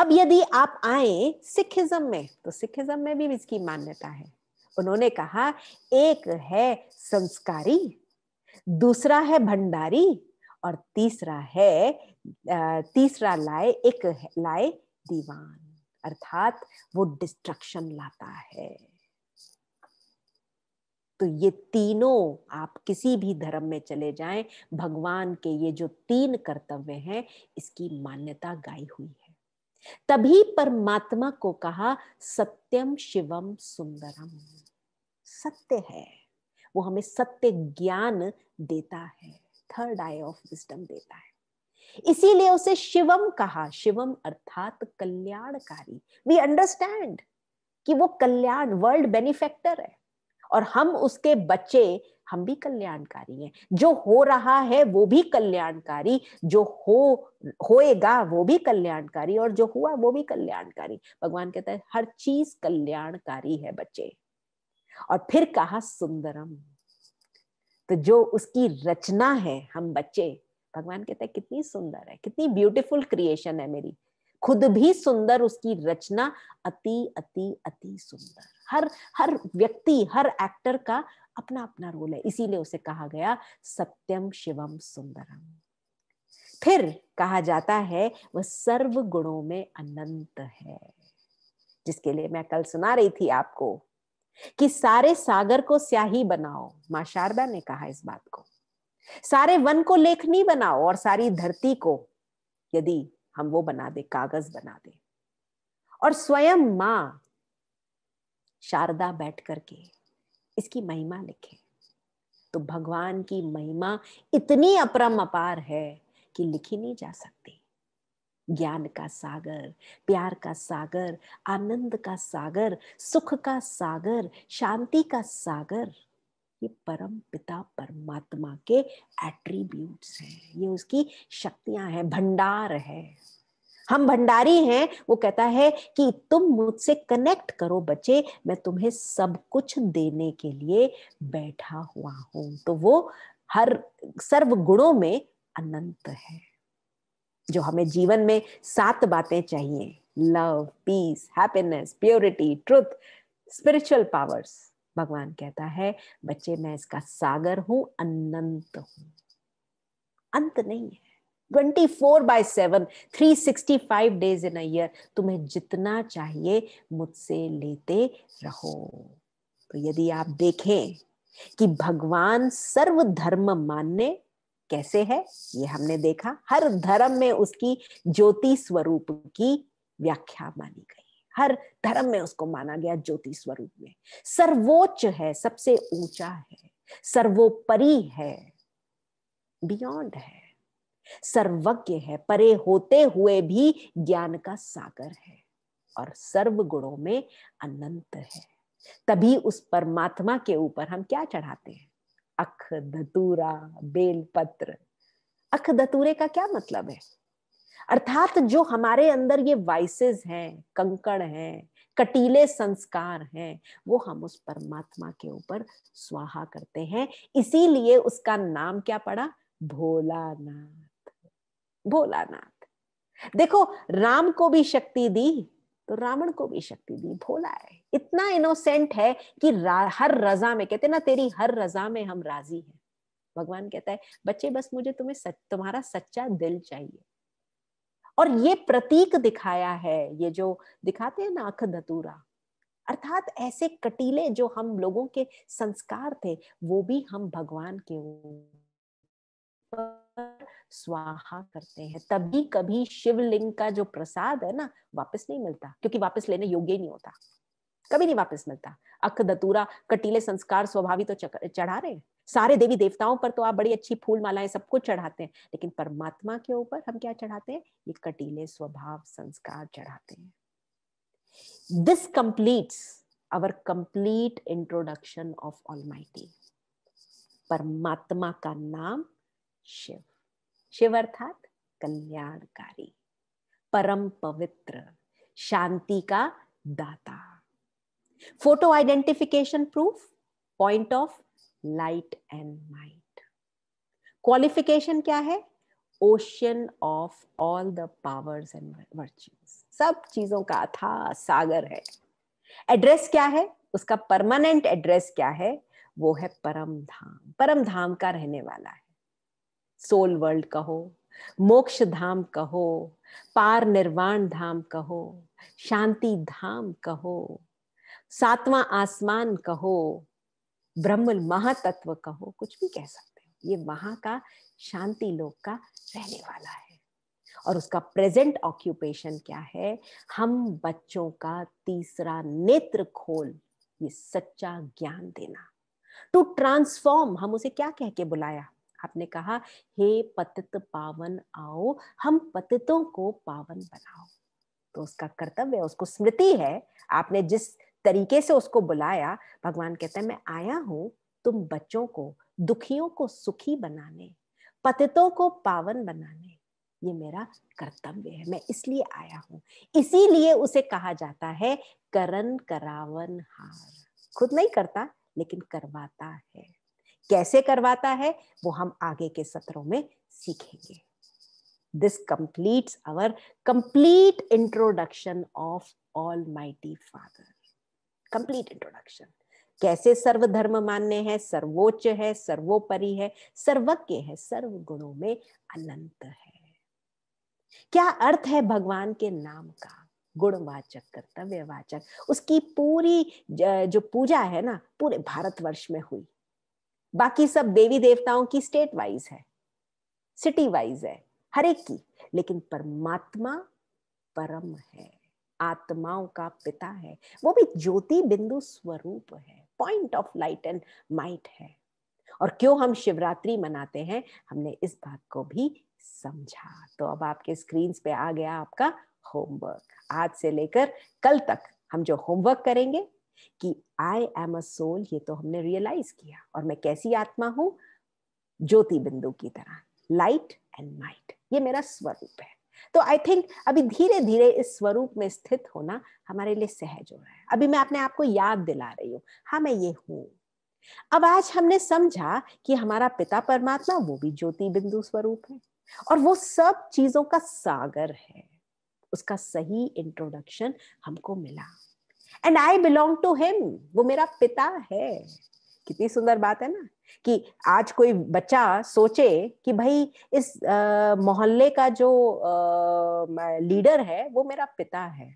अब यदि आप आए सिखिज्म में तो सिखिज्म में भी इसकी मान्यता है उन्होंने कहा एक है संस्कारी दूसरा है भंडारी और तीसरा है तीसरा लाए एक लाए दीवान अर्थात वो डिस्ट्रक्शन लाता है तो ये तीनों आप किसी भी धर्म में चले जाएं भगवान के ये जो तीन कर्तव्य हैं इसकी मान्यता गाई हुई है तभी परमात्मा को कहा सत्यम शिवम सुंदरम सत्य है वो हमें सत्य ज्ञान देता है थर्ड आई ऑफ विस्डम देता है इसीलिए उसे शिवम कहा शिवम अर्थात कल्याणकारी वी अंडरस्टैंड कि वो कल्याण वर्ल्ड बेनिफेक्टर है और हम उसके बच्चे हम भी कल्याणकारी हैं जो हो रहा है वो भी कल्याणकारी जो हो होएगा वो भी कल्याणकारी और जो हुआ वो भी कल्याणकारी भगवान कहता है हर चीज कल्याणकारी है बच्चे और फिर कहा सुंदरम तो जो उसकी रचना है हम बच्चे भगवान कहते हैं कितनी सुंदर है कितनी ब्यूटीफुल क्रिएशन है मेरी खुद भी सुंदर उसकी रचना अति अति अति सुंदर हर हर व्यक्ति हर एक्टर का अपना अपना रोल है इसीलिए उसे कहा गया सत्यम शिवम सुंदरम फिर कहा जाता है वह सर्व गुणों में अनंत है जिसके लिए मैं कल सुना रही थी आपको कि सारे सागर को स्याही बनाओ मां शारदा ने कहा इस बात को सारे वन को लेखनी बनाओ और सारी धरती को यदि हम वो बना दे कागज बना दे और स्वयं मां शारदा बैठ करके इसकी महिमा लिखे तो भगवान की महिमा इतनी अपरम अपार है कि लिखी नहीं जा सकती ज्ञान का सागर प्यार का सागर आनंद का सागर सुख का सागर शांति का सागर ये परम पिता परमात्मा के एट्रीब्यूट्स हैं ये उसकी शक्तियां हैं भंडार है हम भंडारी हैं वो कहता है कि तुम मुझसे कनेक्ट करो बच्चे मैं तुम्हें सब कुछ देने के लिए बैठा हुआ हूं तो वो हर सर्व गुणों में अनंत है जो हमें जीवन में सात बातें चाहिए love peace happiness purity truth spiritual powers भगवान कहता है बच्चे मैं इसका सागर हूं अनंत हूं अंत नहीं है 24 बाय 7 365 डेज इन ईयर तुम्हें जितना चाहिए मुझसे लेते रहो तो यदि आप देखें कि भगवान सर्वधर्म मानने कैसे है ये हमने देखा हर धर्म में उसकी ज्योति स्वरूप की व्याख्या मानी गई हर धर्म में उसको माना गया ज्योति स्वरूप में सर्वोच्च है सबसे ऊंचा है सर्वोपरि है बियॉन्ड है सर्वज्ञ है परे होते हुए भी ज्ञान का सागर है और सर्व गुणों में अनंत है तभी उस परमात्मा के ऊपर हम क्या चढ़ाते हैं अख धतूरा बेलपत्र अख धतूरे का क्या मतलब है अर्थात जो हमारे अंदर ये वाइसेस हैं कंकड़ हैं कटीले संस्कार हैं वो हम उस परमात्मा के ऊपर स्वाहा करते हैं इसीलिए उसका नाम क्या पड़ा भोलानाथ भोलानाथ देखो राम को भी शक्ति दी तो रावण को भी शक्ति दी भोला है इतना इनोसेंट है कि हर रजा में कहते ना तेरी हर रजा में हम राजी हैं भगवान कहता है बच्चे बस मुझे तुम्हें सच तुम्हारा सच्चा दिल चाहिए और ये प्रतीक दिखाया है ये जो दिखाते हैं ना अख धतूरा अर्थात ऐसे कटीले जो हम लोगों के संस्कार थे वो भी हम भगवान के स्वाहा करते हैं तभी कभी शिवलिंग का जो प्रसाद है ना वापस नहीं मिलता क्योंकि वापस लेने योग्य नहीं होता कभी नहीं वापस मिलता अख दतूरा कटीले संस्कार स्वभावी तो चढ़ा रहे हैं सारे देवी देवताओं पर तो आप बड़ी अच्छी फूल मालाएं सबको चढ़ाते हैं लेकिन परमात्मा के ऊपर हम क्या चढ़ाते हैं ये कटीले स्वभाव संस्कार चढ़ाते हैं this complete our complete introduction of all परमात्मा का नाम शिव शिव अर्थात कल्याणकारी परम पवित्र शांति का दाता photo identification proof point of light and might qualification क्या है ocean of all the powers and virtues सब चीजों का अथा सागर है एड्रेस क्या है उसका परमानेंट एड्रेस क्या है वो है परम धाम परम धाम का रहने वाला है सोल वर्ल्ड कहो मोक्ष धाम कहो पार निर्वाण धाम कहो शांति धाम कहो सातवां आसमान कहो ब्रह्म महातत्व कहो कुछ भी कह सकते हो ये वहां का शांति लोक का रहने वाला है और उसका प्रेजेंट ऑक्यूपेशन क्या है हम बच्चों का तीसरा नेत्र खोल ये सच्चा ज्ञान देना टू तो ट्रांसफॉर्म हम उसे क्या कह के बुलाया आपने कहा हे पतित पावन आओ हम पतितों को पावन बनाओ तो उसका कर्तव्य उसको स्मृति है आपने जिस तरीके से उसको बुलाया भगवान कहते हैं मैं आया हूं तुम बच्चों को दुखियों को सुखी बनाने पतितों को पावन बनाने ये मेरा कर्तव्य है मैं इसलिए आया हूं इसीलिए उसे कहा जाता है करण करावन हार खुद नहीं करता लेकिन करवाता है कैसे करवाता है वो हम आगे के सत्रों में सीखेंगे this completes our complete introduction of almighty father complete introduction कैसे सर्वधर्म मान्य है सर्वोच्च है सर्वोपरि है सर्वज्ञ है सर्व गुणों में अनंत है क्या अर्थ है भगवान के नाम का गुणवाचक कर्तव्यवाचक उसकी पूरी जो पूजा है ना पूरे भारतवर्ष में हुई बाकी सब देवी देवताओं की स्टेट वाइज है सिटी वाइज है हर एक की लेकिन परमात्मा परम है आत्माओं का पिता है वो भी ज्योति बिंदु स्वरूप है point of light and might है और क्यों हम शिवरात्रि मनाते हैं हमने इस बात को भी समझा तो अब आपके स्क्रीन पे आ गया आपका होमवर्क आज से लेकर कल तक हम जो होमवर्क करेंगे कि आई एम अ सोल ये तो हमने रियलाइज किया और मैं कैसी आत्मा हूं ज्योति बिंदु की तरह लाइट एंड माइट ये मेरा स्वरूप है तो आई थिंक अभी धीरे धीरे इस स्वरूप में स्थित होना हमारे लिए सहज हो रहा है अभी मैं अपने आप को याद दिला रही हूँ हाँ मैं ये हूँ अब आज हमने समझा कि हमारा पिता परमात्मा वो भी ज्योति बिंदु स्वरूप है और वो सब चीजों का सागर है उसका सही इंट्रोडक्शन हमको मिला and I belong to him वो मेरा पिता है कितनी सुंदर बात है ना कि आज कोई बच्चा सोचे कि भाई इस मोहल्ले का जो आ, लीडर है वो मेरा पिता है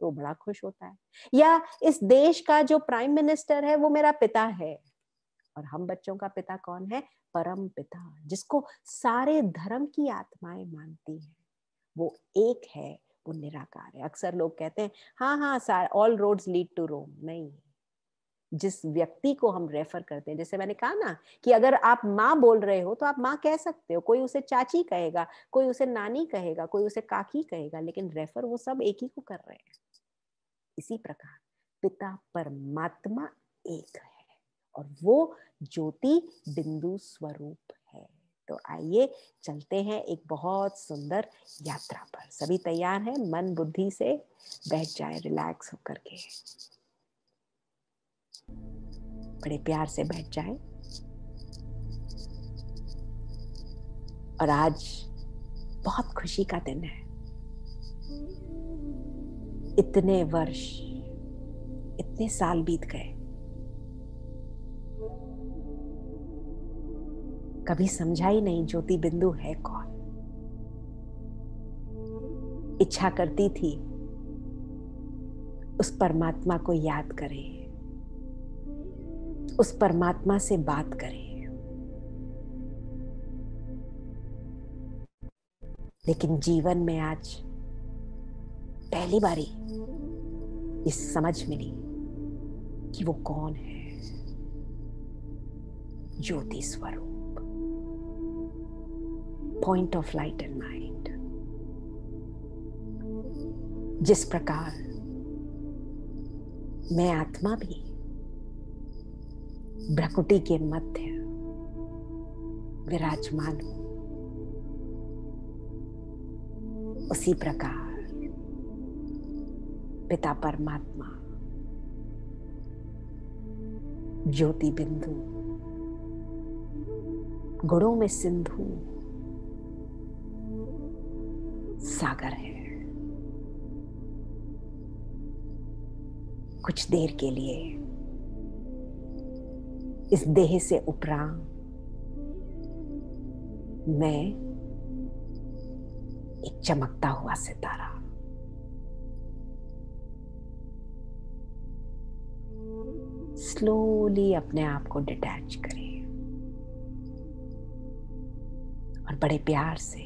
तो बड़ा खुश होता है या इस देश का जो प्राइम मिनिस्टर है वो मेरा पिता है और हम बच्चों का पिता कौन है परम पिता जिसको सारे धर्म की आत्माएं मानती हैं वो एक है वो निराकार है अक्सर लोग कहते हैं हाँ हाँ all roads lead to Rome नहीं जिस व्यक्ति को हम रेफर करते हैं जैसे मैंने कहा ना कि अगर आप माँ बोल रहे हो तो आप माँ कह सकते हो कोई उसे चाची कहेगा कोई उसे नानी कहेगा कोई उसे काकी कहेगा लेकिन रेफर वो सब एक ही को कर रहे हैं इसी प्रकार पिता परमात्मा एक है और वो ज्योति बिंदु स्वरूप है तो आइए चलते हैं एक बहुत सुंदर यात्रा पर सभी तैयार हैं मन बुद्धि से बैठ जाए रिलैक्स होकर के बड़े प्यार से बैठ जाए और आज बहुत खुशी का दिन है इतने वर्ष इतने साल बीत गए कभी समझा ही नहीं ज्योति बिंदु है कौन इच्छा करती थी उस परमात्मा को याद करें उस परमात्मा से बात करें लेकिन जीवन में आज पहली बारी इस समझ मिली कि वो कौन है ज्योति स्वरूप point of light and mind जिस प्रकार मैं आत्मा भी भ्रकुटी के मध्य विराजमान हो उसी प्रकार पिता परमात्मा ज्योति बिंदु गुणों में सिंधु सागर है कुछ देर के लिए इस देह से उपरा मैं एक चमकता हुआ सितारा स्लोली अपने आप को डिटैच करें और बड़े प्यार से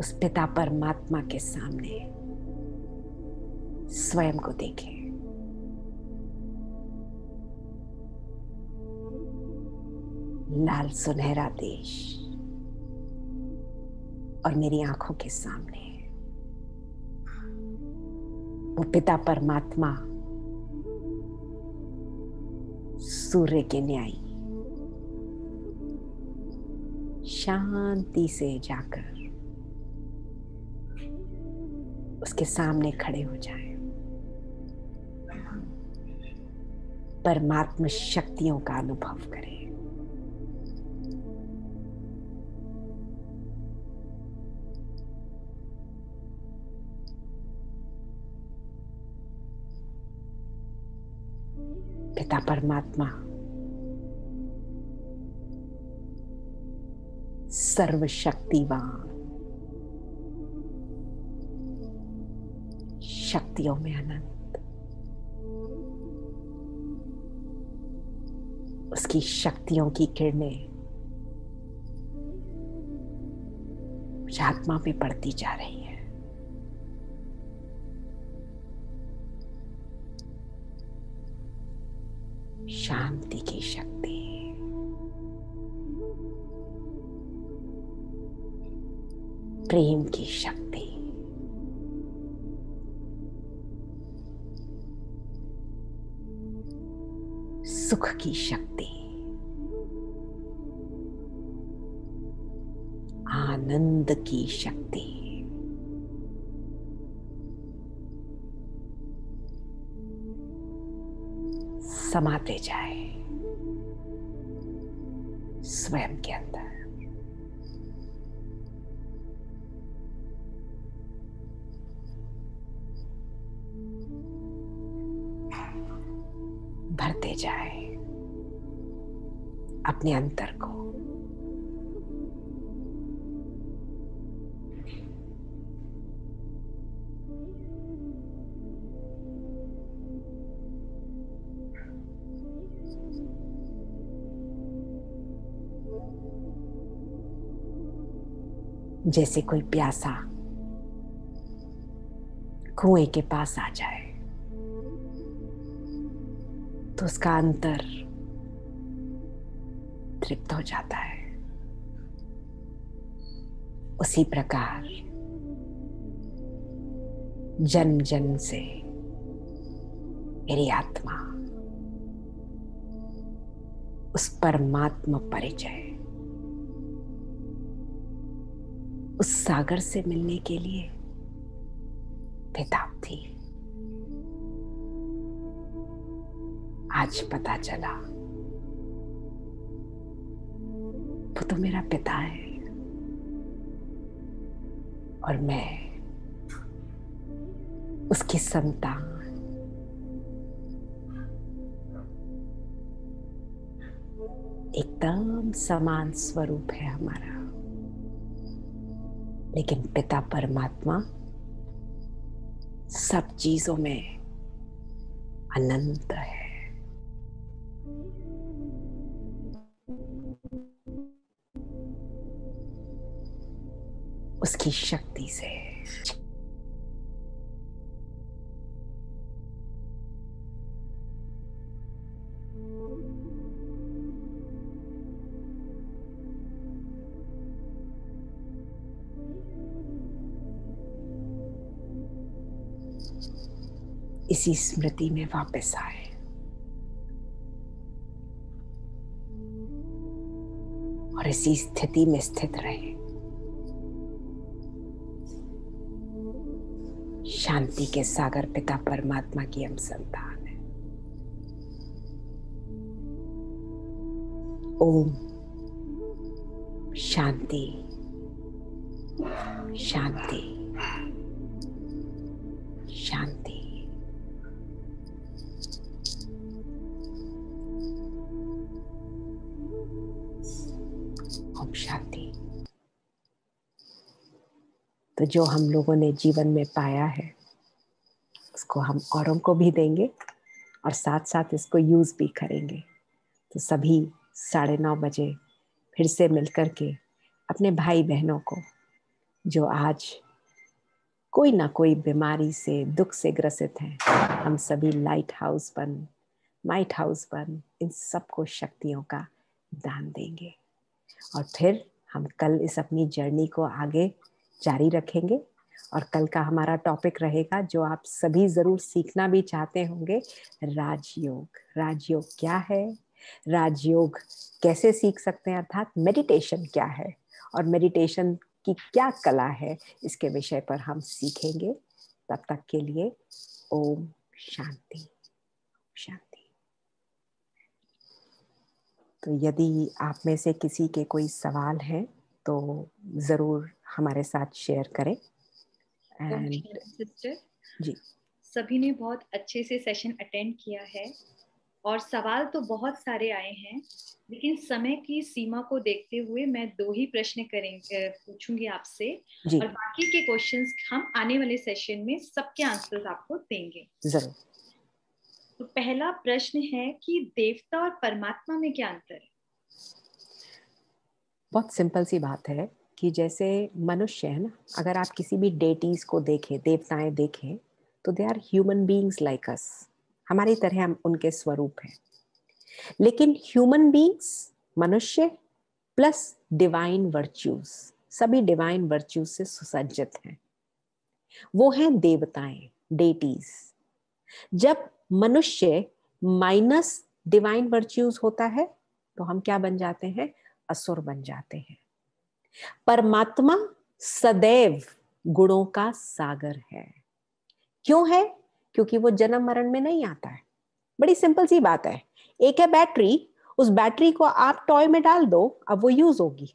उस पिता परमात्मा के सामने स्वयं को देखें लाल सुनहरा देश और मेरी आंखों के सामने वो पिता परमात्मा सूर्य के न्याय शांति से जाकर उसके सामने खड़े हो जाए परमात्म शक्तियों का अनुभव करें पिता परमात्मा सर्वशक्तिवान शक्तियों में अनंत उसकी शक्तियों की किरणें आत्मा पे पड़ती जा रही है शांति की शक्ति प्रेम की शक्ति सुख की शक्ति आनंद की शक्ति समाते जाए स्वयं के अंदर अपने अंतर को जैसे कोई प्यासा कुएं के पास आ जाए तो उसका अंतर तृप्त हो जाता है उसी प्रकार जन्म जन्म से मेरी आत्मा उस परमात्मा परिचय उस सागर से मिलने के लिए बेताब थी आज पता चला वो तो मेरा पिता है और मैं उसकी संतान एकदम समान स्वरूप है हमारा लेकिन पिता परमात्मा सब चीजों में अनंत है उसकी शक्ति से इसी स्मृति में वापस आए और इसी स्थिति में स्थित रहे शांति के सागर पिता परमात्मा की हम संतान है ओम शांति शांति शांति ओम शांति तो जो हम लोगों ने जीवन में पाया है इसको हम औरों को भी देंगे और साथ साथ इसको यूज़ भी करेंगे तो सभी साढ़े नौ बजे फिर से मिलकर के अपने भाई बहनों को जो आज कोई ना कोई बीमारी से दुख से ग्रसित हैं हम सभी लाइट हाउस बन माइट हाउस बन इन सबको शक्तियों का दान देंगे और फिर हम कल इस अपनी जर्नी को आगे जारी रखेंगे और कल का हमारा टॉपिक रहेगा जो आप सभी ज़रूर सीखना भी चाहते होंगे राजयोग राजयोग क्या है राजयोग कैसे सीख सकते हैं अर्थात मेडिटेशन क्या है और मेडिटेशन की क्या कला है इसके विषय पर हम सीखेंगे तब तक के लिए ओम शांति शांति तो यदि आप में से किसी के कोई सवाल हैं तो ज़रूर हमारे साथ शेयर करें एंड सिस्टर जी सभी ने बहुत अच्छे से सेशन अटेंड किया है और सवाल तो बहुत सारे आए हैं लेकिन समय की सीमा को देखते हुए मैं दो ही प्रश्न करेंगे पूछूंगी आपसे और बाकी के क्वेश्चंस हम आने वाले सेशन में सबके आंसर्स आपको देंगे जरूर तो पहला प्रश्न है कि देवता और परमात्मा में क्या अंतर है बहुत सिंपल सी बात है कि जैसे मनुष्य है ना अगर आप किसी भी डेटीज को देखें देवताएं देखें तो they are human beings like us हमारी तरह हम उनके स्वरूप हैं लेकिन ह्यूमन बींग्स मनुष्य प्लस डिवाइन वर्च्यूज सभी डिवाइन वर्च्यूज से सुसज्जित हैं वो हैं देवताएं डेटीज जब मनुष्य माइनस डिवाइन वर्च्यूज होता है तो हम क्या बन जाते हैं असुर बन जाते हैं परमात्मा सदैव गुणों का सागर है क्यों है क्योंकि वो जन्म मरण में नहीं आता है बड़ी सिंपल सी बात है एक है बैटरी उस बैटरी को आप टॉय में डाल दो अब वो यूज होगी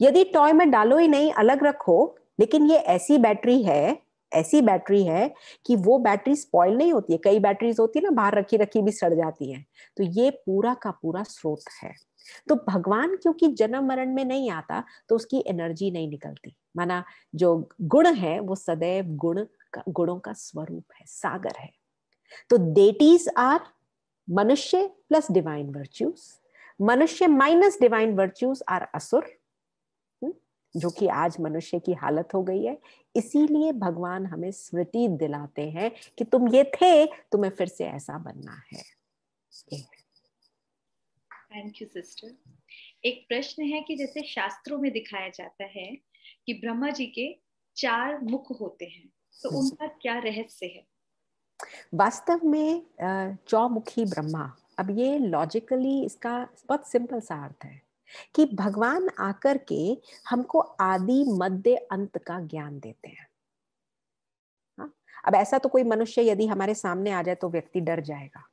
यदि टॉय में डालो ही नहीं अलग रखो लेकिन ये ऐसी बैटरी है ऐसी बैटरी है कि वो बैटरी स्पॉइल नहीं होती है कई बैटरीज होती है ना बाहर रखी रखी भी सड़ जाती है तो ये पूरा का पूरा स्रोत है तो भगवान क्योंकि जन्म मरण में नहीं आता तो उसकी एनर्जी नहीं निकलती माना जो गुण है वो सदैव गुण का, गुणों का स्वरूप है सागर है तो देटीज आर मनुष्य प्लस डिवाइन वर्च्यूज मनुष्य माइनस डिवाइन वर्च्यूज आर असुर जो कि आज मनुष्य की हालत हो गई है इसीलिए भगवान हमें स्मृति दिलाते हैं कि तुम ये थे तुम्हें फिर से ऐसा बनना है थैंक यू सिस्टर एक प्रश्न है कि जैसे शास्त्रों में दिखाया जाता है कि ब्रह्मा जी के चार मुख होते हैं तो हम्म। उनका क्या रहस्य है वास्तव में चौमुखी ब्रह्मा अब ये लॉजिकली इसका बहुत सिंपल सा अर्थ है कि भगवान आकर के हमको आदि मध्य अंत का ज्ञान देते हैं हा? अब ऐसा तो कोई मनुष्य यदि हमारे सामने आ जाए तो व्यक्ति डर जाएगा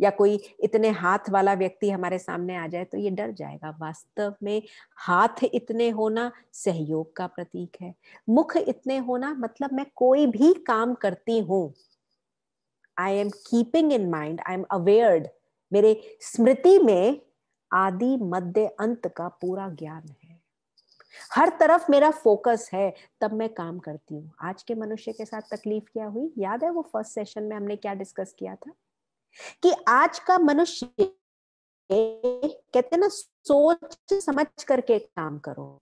या कोई इतने हाथ वाला व्यक्ति हमारे सामने आ जाए तो ये डर जाएगा वास्तव में हाथ इतने होना सहयोग का प्रतीक है मुख इतने होना मतलब मैं कोई भी काम करती हूं I am keeping in mind I am awared मेरे स्मृति में आदि मध्य अंत का पूरा ज्ञान है हर तरफ मेरा फोकस है तब मैं काम करती हूँ आज के मनुष्य के साथ तकलीफ क्या हुई याद है वो फर्स्ट सेशन में हमने क्या डिस्कस किया था कि आज का मनुष्य कहते ना सोच समझ करके काम करो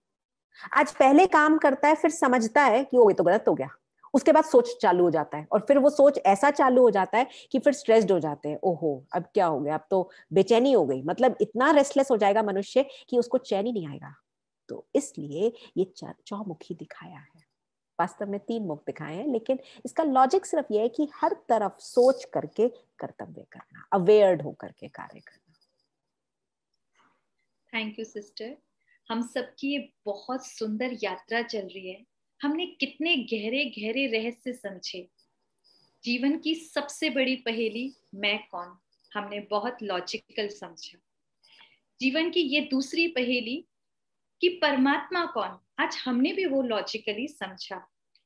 आज पहले काम करता है फिर समझता है कि वो ये तो गलत हो गया उसके बाद सोच चालू हो जाता है और फिर वो सोच ऐसा चालू हो जाता है कि फिर स्ट्रेस्ड हो जाते हैं ओहो अब क्या हो गया अब तो बेचैनी हो गई मतलब इतना रेस्टलेस हो जाएगा मनुष्य कि उसको चैन ही नहीं आएगा तो इसलिए ये चौमुखी दिखाया है वास्तव में तीन मुख दिखाए हैं लेकिन इसका लॉजिक सिर्फ ये है कि हर तरफ सोच करके कर्तव्य करना अवेयर्ड होकर के कार्य करना थैंक यू सिस्टर हम सबकी ये बहुत सुंदर यात्रा चल रही है हमने कितने गहरे गहरे रहस्य समझे जीवन की सबसे बड़ी पहेली मैं कौन हमने बहुत लॉजिकल समझा जीवन की ये दूसरी पहेली कि परमात्मा कौन आज हमने भी वो लॉजिकली समझा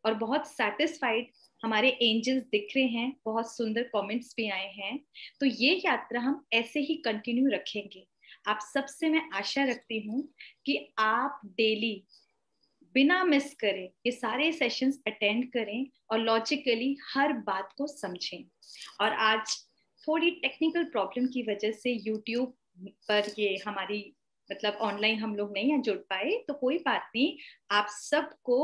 और बहुत सेटिस्फाइड हमारे एंजल्स दिख रहे हैं बहुत सुंदर कमेंट्स भी आए हैं तो ये यात्रा हम ऐसे ही कंटिन्यू रखेंगे आप सबसे मैं आशा रखती हूँ कि आप डेली बिना मिस करें ये सारे सेशंस अटेंड करें और लॉजिकली हर बात को समझें और आज थोड़ी टेक्निकल प्रॉब्लम की वजह से यूट्यूब पर ये हमारी मतलब ऑनलाइन हम लोग नहीं जुड़ पाए तो कोई बात नहीं आप सबको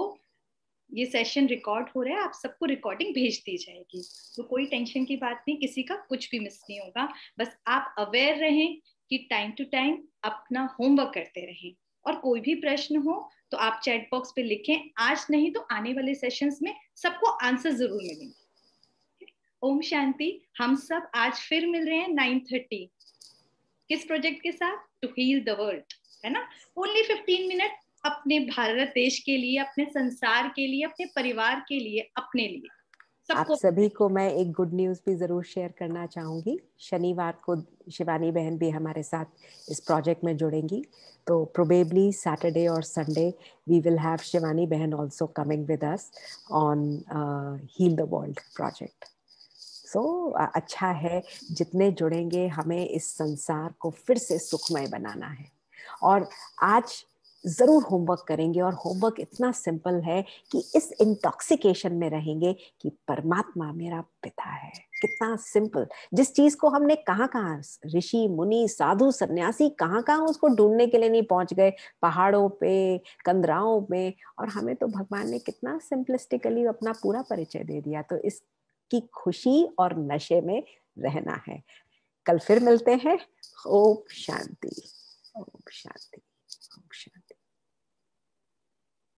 ये सेशन रिकॉर्ड हो रहा है आप सबको रिकॉर्डिंग भेज दी जाएगी तो कोई टेंशन की बात नहीं किसी का कुछ भी मिस नहीं होगा बस आप अवेयर रहें कि टाइम टू टाइम अपना होमवर्क करते रहें और कोई भी प्रश्न हो तो आप चैट बॉक्स पे लिखें आज नहीं तो आने वाले सेशंस में सबको आंसर जरूर मिलेंगे ओम शांति हम सब आज फिर मिल रहे हैं नाइन थर्टी किस प्रोजेक्ट के साथ टू हील द वर्ल्ड है ना ओनली फिफ्टीन मिनट अपने भारत देश के लिए अपने संसार के लिए अपने परिवार के लिए अपने लिए आप सभी को मैं एक गुड न्यूज भी जरूर शेयर करना चाहूंगी शनिवार को शिवानी बहन भी हमारे साथ इस प्रोजेक्ट में जुड़ेंगी तो प्रोबेबली सैटरडे और Sunday we will have Shivani बहन also coming with us on heal the world project so अच्छा है जितने जुड़ेंगे हमें इस संसार को फिर से सुखमय बनाना है और आज ज़रूर होमवर्क करेंगे और होमवर्क इतना सिंपल है कि इस इंटॉक्सिकेशन में रहेंगे कि परमात्मा मेरा पिता है कितना सिंपल जिस चीज़ को हमने कहाँ कहाँ ऋषि मुनि साधु सन्यासी कहाँ कहाँ उसको ढूंढने के लिए नहीं पहुंच गए पहाड़ों पे कंदराओं पे और हमें तो भगवान ने कितना सिंपलिस्टिकली अपना पूरा परिचय दे दिया तो इसकी खुशी और नशे में रहना है कल फिर मिलते हैं ओम शांति ओम शांति